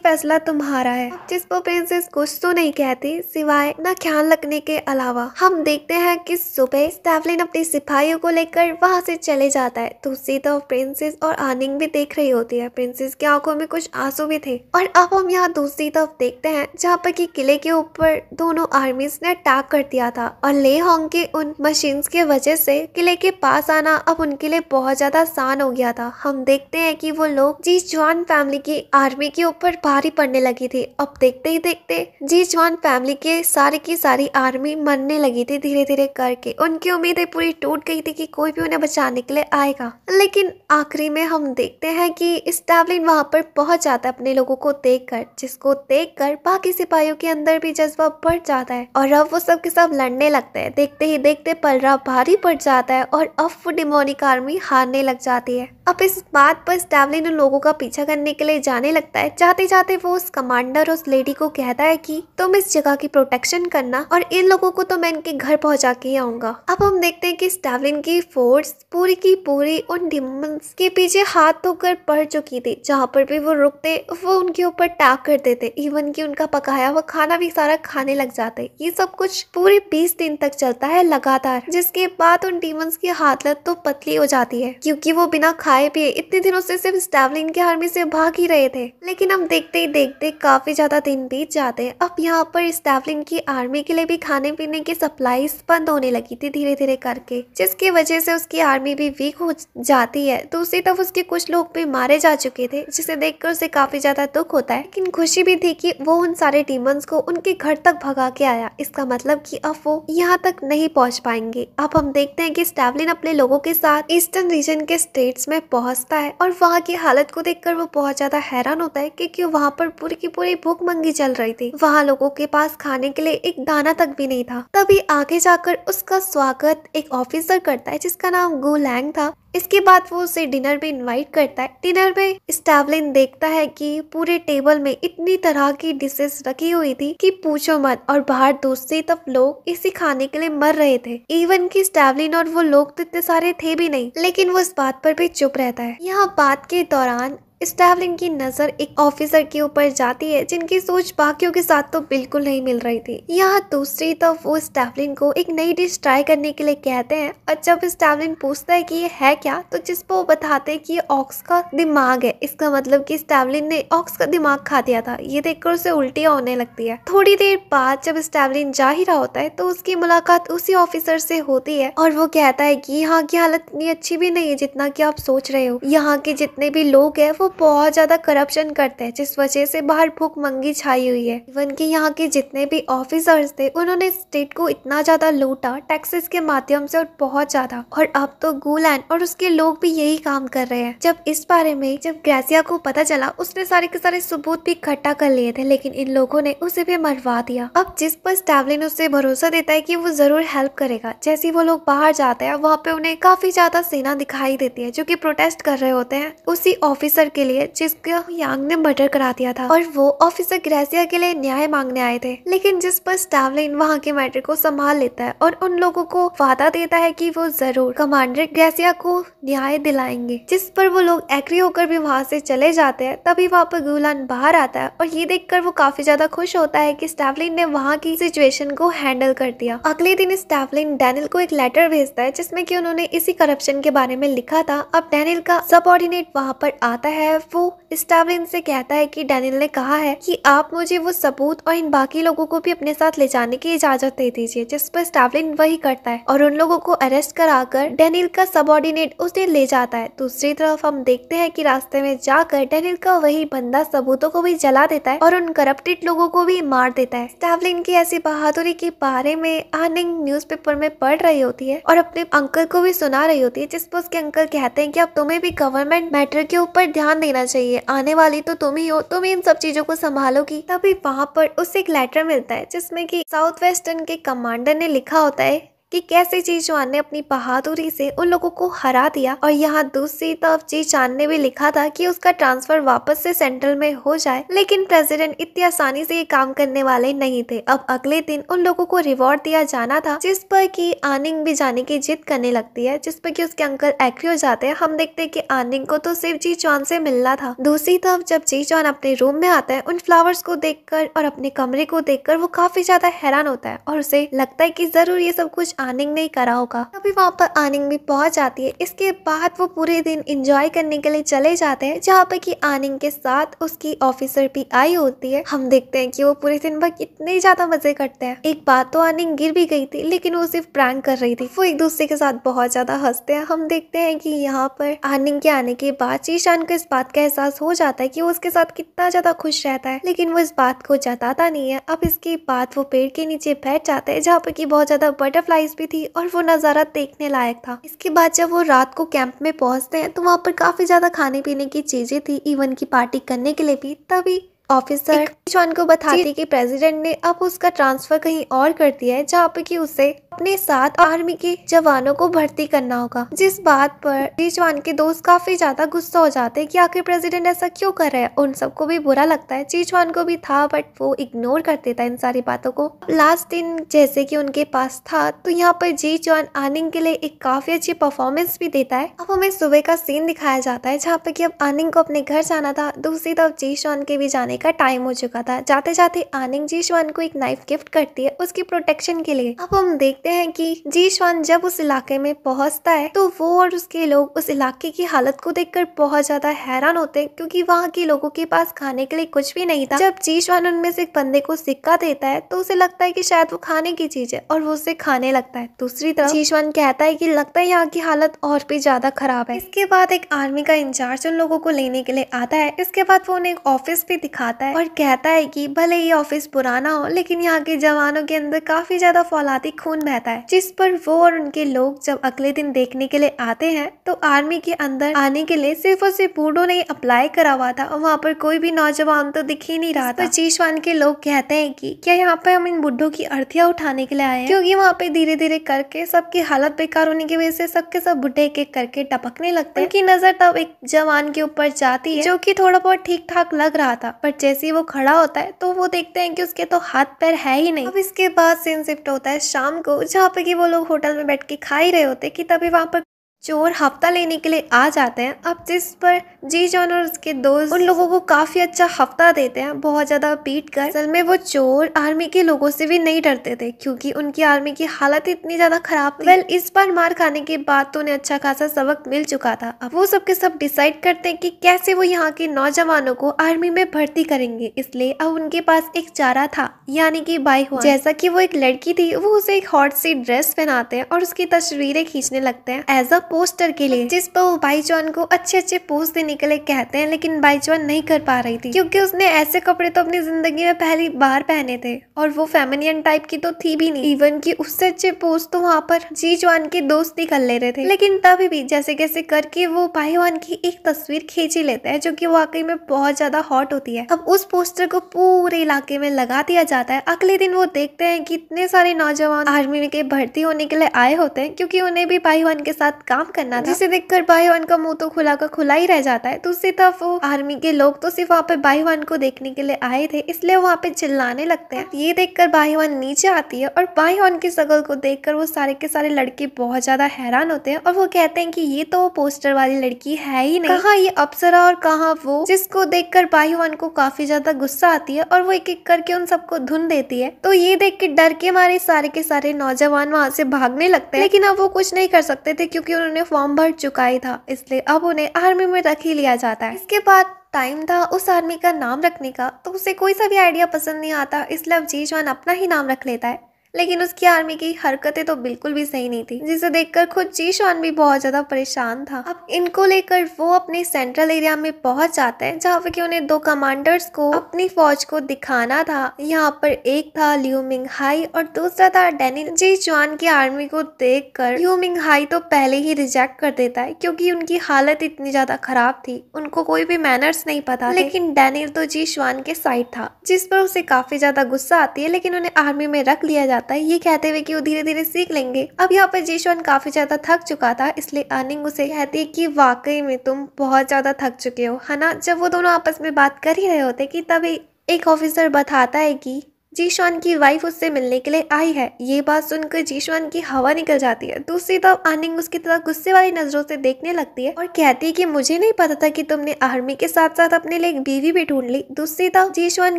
फैसला तुम्हारा है जिसको प्रिंसेस कुछ तो नहीं कहती सिवाय न ख्याल रखने के अलावा हम देखते हैं कि सुबह स्टैफलिन अपनी सिपाहियों को लेकर वहाँ से चले जाता है दूसरी तरफ प्रिंसेस और आनिंग भी देख रही होती है प्रिंसेस की आंखों में कुछ आंसू भी थे और अब हम यहाँ दूसरी तरफ देखते हैं जहाँ पर की किले के ऊपर दोनों आर्मीज ने अटैक कर दिया था और ले होंग के उन मशीन के वजह से किले के पास आना अब उनके लिए बहुत ज्यादा आसान हो गया था हम देखते हैं कि वो लोग जी जवान फैमिली की आर्मी के ऊपर भारी पड़ने लगी थी अब देखते ही देखते जी जवान फैमिली के सारे की सारी आर्मी मरने लगी थी धीरे धीरे करके उनकी उम्मीदें पूरी टूट गई थी कि कोई भी उन्हें बचाने के लिए आएगा लेकिन आखिरी में हम देखते हैं कि स्टैवलिन वहां पर पहुंच जाता है अपने लोगों को देख कर जिसको देख कर बाकी सिपाहियों के अंदर भी जज्बा बढ़ जाता है और अब वो सब के सब लड़ने लगते है देखते ही देखते पलरा भारी पड़ जाता है और अब वो डिमोनिक आर्मी हारने लग जाती है अब इस बात पर स्टैवलिन उन लोगों का पीछा करने के लिए जाने लगता है जाते जाते वो उस कमांडर और उस लेडी को कहता है कि तुम इस जगह की प्रोटेक्शन करना और इन लोगों को तो मैं इनके घर पहुंचा के आऊंगा अब हम देखते हैं कि स्टैवलिन की फोर्स पूरी की पूरी उन डिमंस के पीछे हाथ धोकर पड़ चुकी थी जहाँ पर भी वो रुकते वो उनके ऊपर अटैक कर देते इवन की उनका पकाया हुआ खाना भी सारा खाने लग जाते ये सब कुछ पूरे बीस दिन तक चलता है लगातार जिसके बाद उन डीमंस की हालत तो पतली हो जाती है क्यूँकी वो बिना खा खाए पिए इतने दिनों से सिर्फ स्टैवलिन के आर्मी से भाग ही रहे थे लेकिन हम देखते ही देखते काफी ज्यादा दिन बीत जाते अब यहाँ पर स्टैवलिन की आर्मी के लिए भी खाने पीने की सप्लाई बंद होने लगी थी धीरे धीरे करके जिसकी वजह से उसकी आर्मी भी वीक हो जाती है दूसरी तरफ उसके कुछ लोग भी मारे जा चुके थे जिसे देख उसे काफी ज्यादा दुख होता है लेकिन खुशी भी थी की वो उन सारे डीमंस को उनके घर तक भगा के आया इसका मतलब की अब वो यहाँ तक नहीं पहुँच पाएंगे अब हम देखते हैं की स्टैवलिन अपने लोगों के साथ ईस्टर्न रीजन के स्टेट्स में पहुंचता है और वहाँ की हालत को देखकर वो बहुत ज्यादा हैरान होता है क्योंकि वहाँ पर पूरी की पूरी भूख मंगी चल रही थी वहाँ लोगों के पास खाने के लिए एक दाना तक भी नहीं था तभी आगे जाकर उसका स्वागत एक ऑफिसर करता है जिसका नाम गो लैंग था इसके बाद वो उसे डिनर में इनवाइट करता है डिनर में स्टावलिन देखता है कि पूरे टेबल में इतनी तरह की डिशेस रखी हुई थी कि पूछो मत और बाहर दूसरी तरफ लोग इसी खाने के लिए मर रहे थे इवन कि स्टावलिन और वो लोग तो इतने सारे थे भी नहीं लेकिन वो इस बात पर भी चुप रहता है यहाँ बात के दौरान स्टैवलिन की नज़र एक ऑफिसर के ऊपर जाती है जिनकी सोच बाकियों के साथ तो बिल्कुल नहीं मिल रही थी यहाँ दूसरी तरफ वो स्टैवलिन को एक नई डिश ट्राई करने के लिए कहते हैं और जब स्टैवलिन पूछता है कि ये है क्या तो पर वो बताते हैं कि ये ऑक्स का दिमाग है इसका मतलब कि स्टैवलिन ने ऑक्स का दिमाग खा दिया था ये देखकर उसे उल्टियाँ होने लगती है थोड़ी देर बाद जब स्टैवलिन जा ही रहा होता है तो उसकी मुलाकात उसी ऑफिसर से होती है और वो कहता है की यहाँ की हालत इतनी अच्छी भी नहीं है जितना की आप सोच रहे हो यहाँ के जितने भी लोग है वो वो बहुत ज़्यादा करप्शन करते हैं जिस वजह से बाहर भूख मंगी छाई हुई है इवन की यहाँ के जितने भी ऑफिसर्स थे उन्होंने स्टेट को इतना ज़्यादा लूटा टैक्सेस के माध्यम से और बहुत ज़्यादा और अब तो गुलैन और उसके लोग भी यही काम कर रहे हैं जब इस बारे में जब ग्रेसिया को पता चला उसने सारे के सारे सबूत भी इकट्ठा कर लिए थे लेकिन इन लोगों ने उसे भी मरवा दिया अब जिस पर स्टैवलिन उसे भरोसा देता है कि वो जरूर हेल्प करेगा जैसे वो लोग बाहर जाते हैं वहाँ पे उन्हें काफी ज्यादा सेना दिखाई देती है जो कि प्रोटेस्ट कर रहे होते हैं उसी ऑफिसर के लिए जिसको यांग ने मर्डर करा दिया था और वो ऑफिसर ग्रेसिया के लिए न्याय मांगने आए थे लेकिन जिस पर स्टावलिन वहाँ के मैटर को संभाल लेता है और उन लोगों को वादा देता है की वो जरूर कमांडर ग्रेसिया को न्याय दिलाएंगे जिस पर वो लोग एग्री होकर भी वहाँ से चले जाते हैं तभी वहाँ पर गुलान बाहर आता है और ये देख वो काफी ज्यादा खुश होता है की स्टावलिन ने वहाँ की सिचुएशन को हैंडल कर दिया अगले दिन स्टावलिन डेनिल को एक लेटर भेजता है जिसमें कि उन्होंने इसी करप्शन के बारे में लिखा था अब डैनिल का ऑर्डिनेट वहाँ पर आता है है वो स्टावलिन से कहता है कि डैनियल ने कहा है कि आप मुझे वो सबूत और इन बाकी लोगों को भी अपने साथ ले जाने की इजाजत दे दीजिए जिस पर स्टावलिन वही करता है और उन लोगों को अरेस्ट कराकर डैनियल का सबॉर्डिनेट उसे ले जाता है दूसरी तरफ हम देखते हैं कि रास्ते में जाकर डैनियल का वही बंदा सबूतों को भी जला देता है और उन करप्टेड लोगों को भी मार देता है स्टावलिन की ऐसी बहादुरी के बारे में आनिंग न्यूज में पढ़ रही होती है और अपने अंकल को भी सुना रही होती है जिस पर उसके अंकल कहते हैं की अब तुम्हें भी गवर्नमेंट मैटर के ऊपर ध्यान ध्यान देना चाहिए आने वाली तो तुम ही हो तुम ही इन सब चीजों को संभालोगी तभी वहाँ पर उससे एक लेटर मिलता है जिसमें कि साउथ वेस्टर्न के कमांडर ने लिखा होता है कि कैसे जी चौहान ने अपनी बहादुरी से उन लोगों को हरा दिया और यहाँ दूसरी तरफ चीचान ने भी लिखा था कि उसका ट्रांसफर वापस से सेंट्रल में हो जाए लेकिन प्रेसिडेंट इतनी आसानी से ये काम करने वाले नहीं थे अब अगले दिन उन लोगों को रिवॉर्ड दिया जाना था जिस पर की आनिंग भी जाने की जिद करने लगती है जिस पर की उसके अंकल एक्री हो जाते हैं हम देखते हैं कि आनिंग को तो सिर्फ जी चौहान से मिलना था दूसरी तरफ जब जी चौहान अपने रूम में आता है उन फ्लावर्स को देखकर और अपने कमरे को देखकर वो काफी ज्यादा हैरान होता है और उसे लगता है की जरूर ये सब कुछ आर्निंग नहीं करा होगा तभी वहाँ पर आनिंग भी पहुँच जाती है इसके बाद वो पूरे दिन इंजॉय करने के लिए चले जाते हैं जहाँ पर की आनिंग के साथ उसकी ऑफिसर भी आई होती है हम देखते हैं कि वो पूरे दिन भर कितने ज्यादा मजे करते हैं एक बात तो आनिंग गिर भी गई थी लेकिन वो सिर्फ प्रैंक कर रही थी वो एक दूसरे के साथ बहुत ज्यादा हंसते हैं हम देखते हैं कि यहाँ पर आनिंग के आने के बाद ईशान को इस बात का एहसास हो जाता है कि वो उसके साथ कितना ज्यादा खुश रहता है लेकिन वो इस बात को जताता नहीं है अब इसके बाद वो पेड़ के नीचे बैठ जाता है जहाँ पर की बहुत ज्यादा बटरफ्लाई प्राइस भी थी और वो नज़ारा देखने लायक था इसके बाद जब वो रात को कैंप में पहुंचते हैं तो वहाँ पर काफ़ी ज़्यादा खाने पीने की चीज़ें थी इवन की पार्टी करने के लिए भी तभी ऑफिसर जॉन को बताती कि प्रेसिडेंट ने अब उसका ट्रांसफर कहीं और कर दिया है जहाँ पे कि उसे अपने साथ आर्मी के जवानों को भर्ती करना होगा जिस बात पर चीजवान के दोस्त काफी ज्यादा गुस्सा हो जाते हैं कि आखिर प्रेसिडेंट ऐसा क्यों कर रहा है उन सबको भी बुरा लगता है चीजवान को भी था बट वो इग्नोर कर देता है इन सारी बातों को लास्ट दिन जैसे की उनके पास था तो यहाँ पर जी जॉन आनिंग के लिए एक काफी अच्छी परफॉर्मेंस भी देता है अब हमें सुबह का सीन दिखाया जाता है जहाँ पे की अब आनिंग को अपने घर जाना था दूसरी तरफ जी जॉन के भी जाने का टाइम हो चुका था जाते जाते आनिंग जी को एक नाइफ गिफ्ट करती है उसकी प्रोटेक्शन के लिए अब हम देखते देखते हैं कि जीशवान जब उस इलाके में पहुंचता है तो वो और उसके लोग उस इलाके की हालत को देखकर बहुत ज्यादा हैरान होते हैं क्योंकि वहाँ के लोगों के पास खाने के लिए कुछ भी नहीं था जब जीशवान उनमें से एक बंदे को सिक्का देता है तो उसे लगता है की शायद वो खाने की चीज है और वो उसे खाने लगता है दूसरी तरफ जीशवान कहता है की लगता है यहाँ की हालत और भी ज्यादा खराब है इसके बाद एक आर्मी का इंचार्ज उन लोगों को लेने के लिए आता है इसके बाद वो उन्हें एक ऑफिस भी दिखाता है और कहता है की भले ये ऑफिस पुराना हो लेकिन यहाँ के जवानों के अंदर काफी ज्यादा फौलादी खून बह रहता है जिस पर वो और उनके लोग जब अगले दिन देखने के लिए आते हैं तो आर्मी के अंदर आने के लिए सिर्फ और सिर्फ बूढ़ो ने अप्लाई करा हुआ था और वहाँ पर कोई भी नौजवान तो दिख ही नहीं रहा था चीशवान के लोग कहते हैं की क्या यहाँ पे हम इन बुढ़ो की अर्थिया उठाने के लिए आए क्यूँकी क्योंकि वहाँ पे धीरे धीरे करके सबकी हालत बेकार होने की वजह से सबके सब बुढ़े एक एक करके टपकने लगते हैं उनकी नजर तब एक जवान के ऊपर जाती है जो की थोड़ा बहुत ठीक ठाक लग रहा था पर जैसे ही वो खड़ा होता है तो वो देखते हैं कि उसके तो हाथ पैर है ही नहीं अब इसके बाद सीन शिफ्ट होता है शाम को जहाँ पे कि वो लोग होटल में बैठ के खा ही रहे होते कि तभी वहाँ पर चोर हफ्ता लेने के लिए आ जाते हैं अब जिस पर जी जॉन और उसके दोस्त उन लोगों को काफी अच्छा हफ्ता देते हैं बहुत ज्यादा पीट कर असल में वो चोर आर्मी के लोगों से भी नहीं डरते थे क्योंकि उनकी आर्मी की हालत इतनी ज्यादा खराब थी वेल इस बार मार खाने के बाद तो उन्हें अच्छा खासा सबक मिल चुका था अब वो सबके सब डिसाइड करते हैं कि कैसे वो यहाँ के नौजवानों को आर्मी में भर्ती करेंगे इसलिए अब उनके पास एक चारा था यानी की बाई हो जैसा की वो एक लड़की थी वो उसे एक हॉट सी ड्रेस पहनाते हैं और उसकी तस्वीरें खींचने लगते हैं एज अ पोस्टर के लिए जिस पर वो बाईजॉन को अच्छे अच्छे पोस्ट देने के लिए कहते हैं लेकिन बाईजॉन नहीं कर पा रही थी क्योंकि उसने ऐसे कपड़े तो अपनी जिंदगी में पहली बार पहने थे और वो फेमिनियन टाइप की तो थी भी नहीं इवन की उससे अच्छे पोस्ट तो वहाँ पर जी जॉन के दोस्त ही कर ले रहे थे लेकिन तभी भी जैसे कैसे करके वो बाईवान की एक तस्वीर खींची लेते हैं जो की वाकई में बहुत ज्यादा हॉट होती है अब उस पोस्टर को पूरे इलाके में लगा दिया जाता है अगले दिन वो देखते हैं कि इतने सारे नौजवान आर्मी के भर्ती होने के लिए आए होते हैं क्योंकि उन्हें भी भाई के साथ काम काम करना था जिसे देखकर बाई वन का मुंह तो खुला का खुला ही रह जाता है दूसरी तो तरफ तो वो आर्मी के लोग तो सिर्फ वहाँ पे बाई वन को देखने के लिए आए थे इसलिए वहाँ पे चिल्लाने लगते हैं ये देखकर कर वन नीचे आती है और बाई वन की शक्ल को कर वो सारे के सारे लड़के बहुत ज्यादा हैरान होते हैं और वो कहते हैं की ये तो वो पोस्टर वाली लड़की है ही नहीं कहा ये अप्सरा और कहा वो जिसको देख कर वन को काफी ज्यादा गुस्सा आती है और वो एक एक करके उन सबको धुन देती है तो ये देख के डर के मारे सारे के सारे नौजवान वहाँ से भागने लगते हैं लेकिन अब वो कुछ नहीं कर सकते थे क्योंकि उन्होंने फॉर्म भर ही था इसलिए अब उन्हें आर्मी में रख ही लिया जाता है इसके बाद टाइम था उस आर्मी का नाम रखने का तो उसे कोई सा भी आइडिया पसंद नहीं आता इसलिए अब जीजवान अपना ही नाम रख लेता है लेकिन उसकी आर्मी की हरकतें तो बिल्कुल भी सही नहीं थी जिसे देखकर खुद जीशान भी बहुत ज्यादा परेशान था अब इनको लेकर वो अपने सेंट्रल एरिया में पहुंच जाते हैं जहाँ पे उन्हें दो कमांडर्स को अपनी फौज को दिखाना था यहाँ पर एक था लियो मिंग हाई और दूसरा था डेनी जी चुआन की आर्मी को देख कर लियो मिंग हाई तो पहले ही रिजेक्ट कर देता है क्योंकि उनकी हालत इतनी ज्यादा खराब थी उनको कोई भी मैनर्स नहीं पता लेकिन डेनिल तो जी श्वान के साइड था जिस पर उसे काफी ज्यादा गुस्सा आती है लेकिन उन्हें आर्मी में रख लिया जाता जाता है ये कहते हुए कि वो धीरे धीरे सीख लेंगे अब यहाँ पर जीशवन काफी ज्यादा थक चुका था इसलिए अर्निंग उसे कहती है कि वाकई में तुम बहुत ज्यादा थक चुके हो है ना जब वो दोनों आपस में बात कर ही रहे होते कि तभी एक ऑफिसर बताता है कि जीशान की वाइफ उससे मिलने के लिए आई है ये बात सुनकर जीशान की हवा निकल जाती है दूसरी तरफ आनिंग उसकी तरफ गुस्से वाली नजरों से देखने लगती है और कहती है कि मुझे नहीं पता था कि तुमने आर्मी के साथ साथ अपने लिए एक बीवी भी ढूंढ ली दूसरी तरफ जीशवान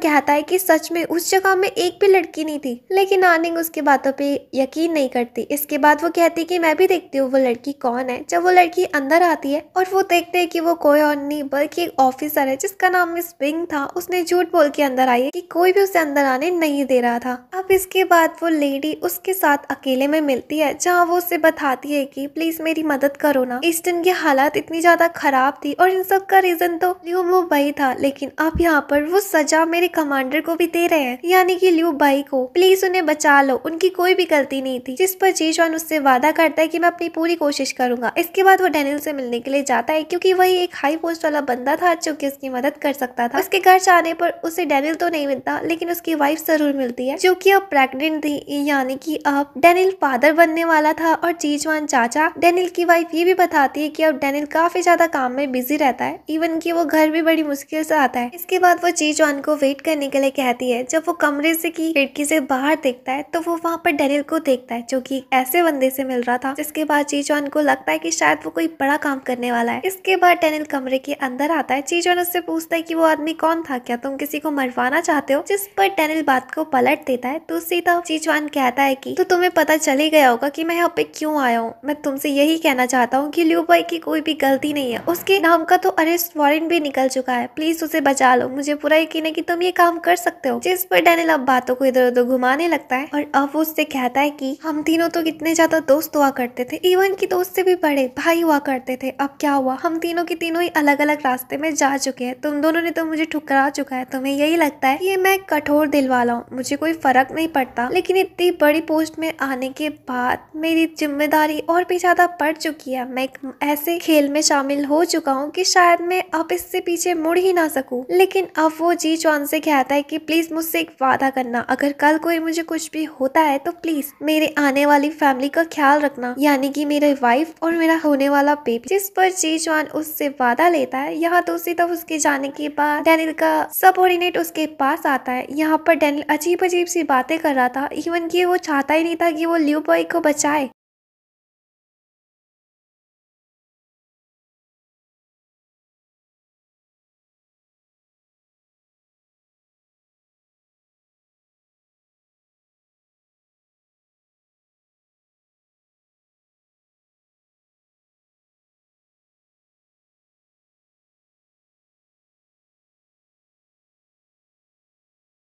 कहता है कि सच में उस जगह में एक भी लड़की नहीं थी लेकिन आनिंग उसकी बातों पे यकीन नहीं करती इसके बाद वो कहती है कि मैं भी देखती हूँ वो लड़की कौन है जब वो लड़की अंदर आती है और वो देखते है की वो कोई और नहीं बल्कि एक ऑफिसर है जिसका नाम स्पिंग था उसने झूठ बोल के अंदर आई है की कोई भी उसे अंदर आने नहीं नहीं दे रहा था अब इसके बाद वो लेडी उसके साथ अकेले में मिलती है जहाँ वो उसे बताती है कि प्लीज मेरी मदद करो ना इस दिन की हालात इतनी ज्यादा खराब थी और इन सब का रीजन तो ल्यू मुंबई था लेकिन अब यहाँ पर वो सजा मेरे कमांडर को भी दे रहे हैं यानी कि ल्यू बाई को प्लीज उन्हें बचा लो उनकी कोई भी गलती नहीं थी जिस पर जीजवान उससे वादा करता है कि मैं अपनी पूरी कोशिश करूंगा इसके बाद वो डेनियल से मिलने के लिए जाता है क्योंकि वही एक हाई पोस्ट वाला बंदा था जो की उसकी मदद कर सकता था उसके घर जाने पर उसे डेनियल तो नहीं मिलता लेकिन उसकी वाइफ ज़रूर मिलती है जो कि अब प्रेग्नेंट थी यानी कि अब डेनिल फादर बनने वाला था और चीजवान चाचा डेनिल की वाइफ ये भी बताती है कि अब डेनिल काफी ज्यादा काम में बिजी रहता है इवन कि वो घर भी बड़ी मुश्किल से आता है इसके बाद वो चीजवान को वेट करने के लिए कहती है जब वो कमरे से की खिड़की से बाहर देखता है तो वो वहाँ पर डेनिल को देखता है जो की ऐसे बंदे से मिल रहा था जिसके बाद चीजवान को लगता है की शायद वो कोई बड़ा काम करने वाला है इसके बाद डेनिल कमरे के अंदर आता है चीजवान उससे पूछता है की वो आदमी कौन था क्या तुम किसी को मरवाना चाहते हो जिस पर डेनिल बात बात को पलट देता है तो सीता चीचवान कहता है कि तो तुम्हें पता चले गया होगा कि मैं यहाँ पे क्यों आया हूँ मैं तुमसे यही कहना चाहता हूँ कि भाई की कोई भी गलती नहीं है उसके नाम का तो अरेस्ट वारंट भी निकल चुका है प्लीज उसे बचा लो मुझे पूरा यकीन है की तुम ये काम कर सकते हो जिस पर डैनियल अब बातों को इधर उधर घुमाने लगता है और अब उससे कहता है की हम तीनों तो कितने ज्यादा दोस्त हुआ करते थे इवन की दोस्त से भी बड़े भाई हुआ करते थे अब क्या हुआ हम तीनों के तीनों ही अलग अलग रास्ते में जा चुके हैं तुम दोनों ने तो मुझे ठुकरा चुका है तुम्हें यही लगता है ये मैं कठोर वाला वाला हूँ मुझे कोई फ़र्क नहीं पड़ता लेकिन इतनी बड़ी पोस्ट में आने के बाद मेरी जिम्मेदारी और भी ज़्यादा बढ़ चुकी है मैं एक ऐसे खेल में शामिल हो चुका हूँ कि शायद मैं अब इससे पीछे मुड़ ही ना सकूँ लेकिन अब वो जी चौन से कहता है कि प्लीज़ मुझसे एक वादा करना अगर कल कोई मुझे कुछ भी होता है तो प्लीज़ मेरे आने वाली फैमिली का ख्याल रखना यानी की मेरे वाइफ और मेरा होने वाला बेबी जिस पर जी चौन उससे वादा लेता है यहाँ दूसरी तो तरफ उसके जाने के बाद डेनिल का सबोर्डिनेट उसके पास आता है यहाँ पर डेनिल अजीब अजीब सी बातें कर रहा था इवन कि वो चाहता ही नहीं था कि वो ल्यू बॉय को बचाए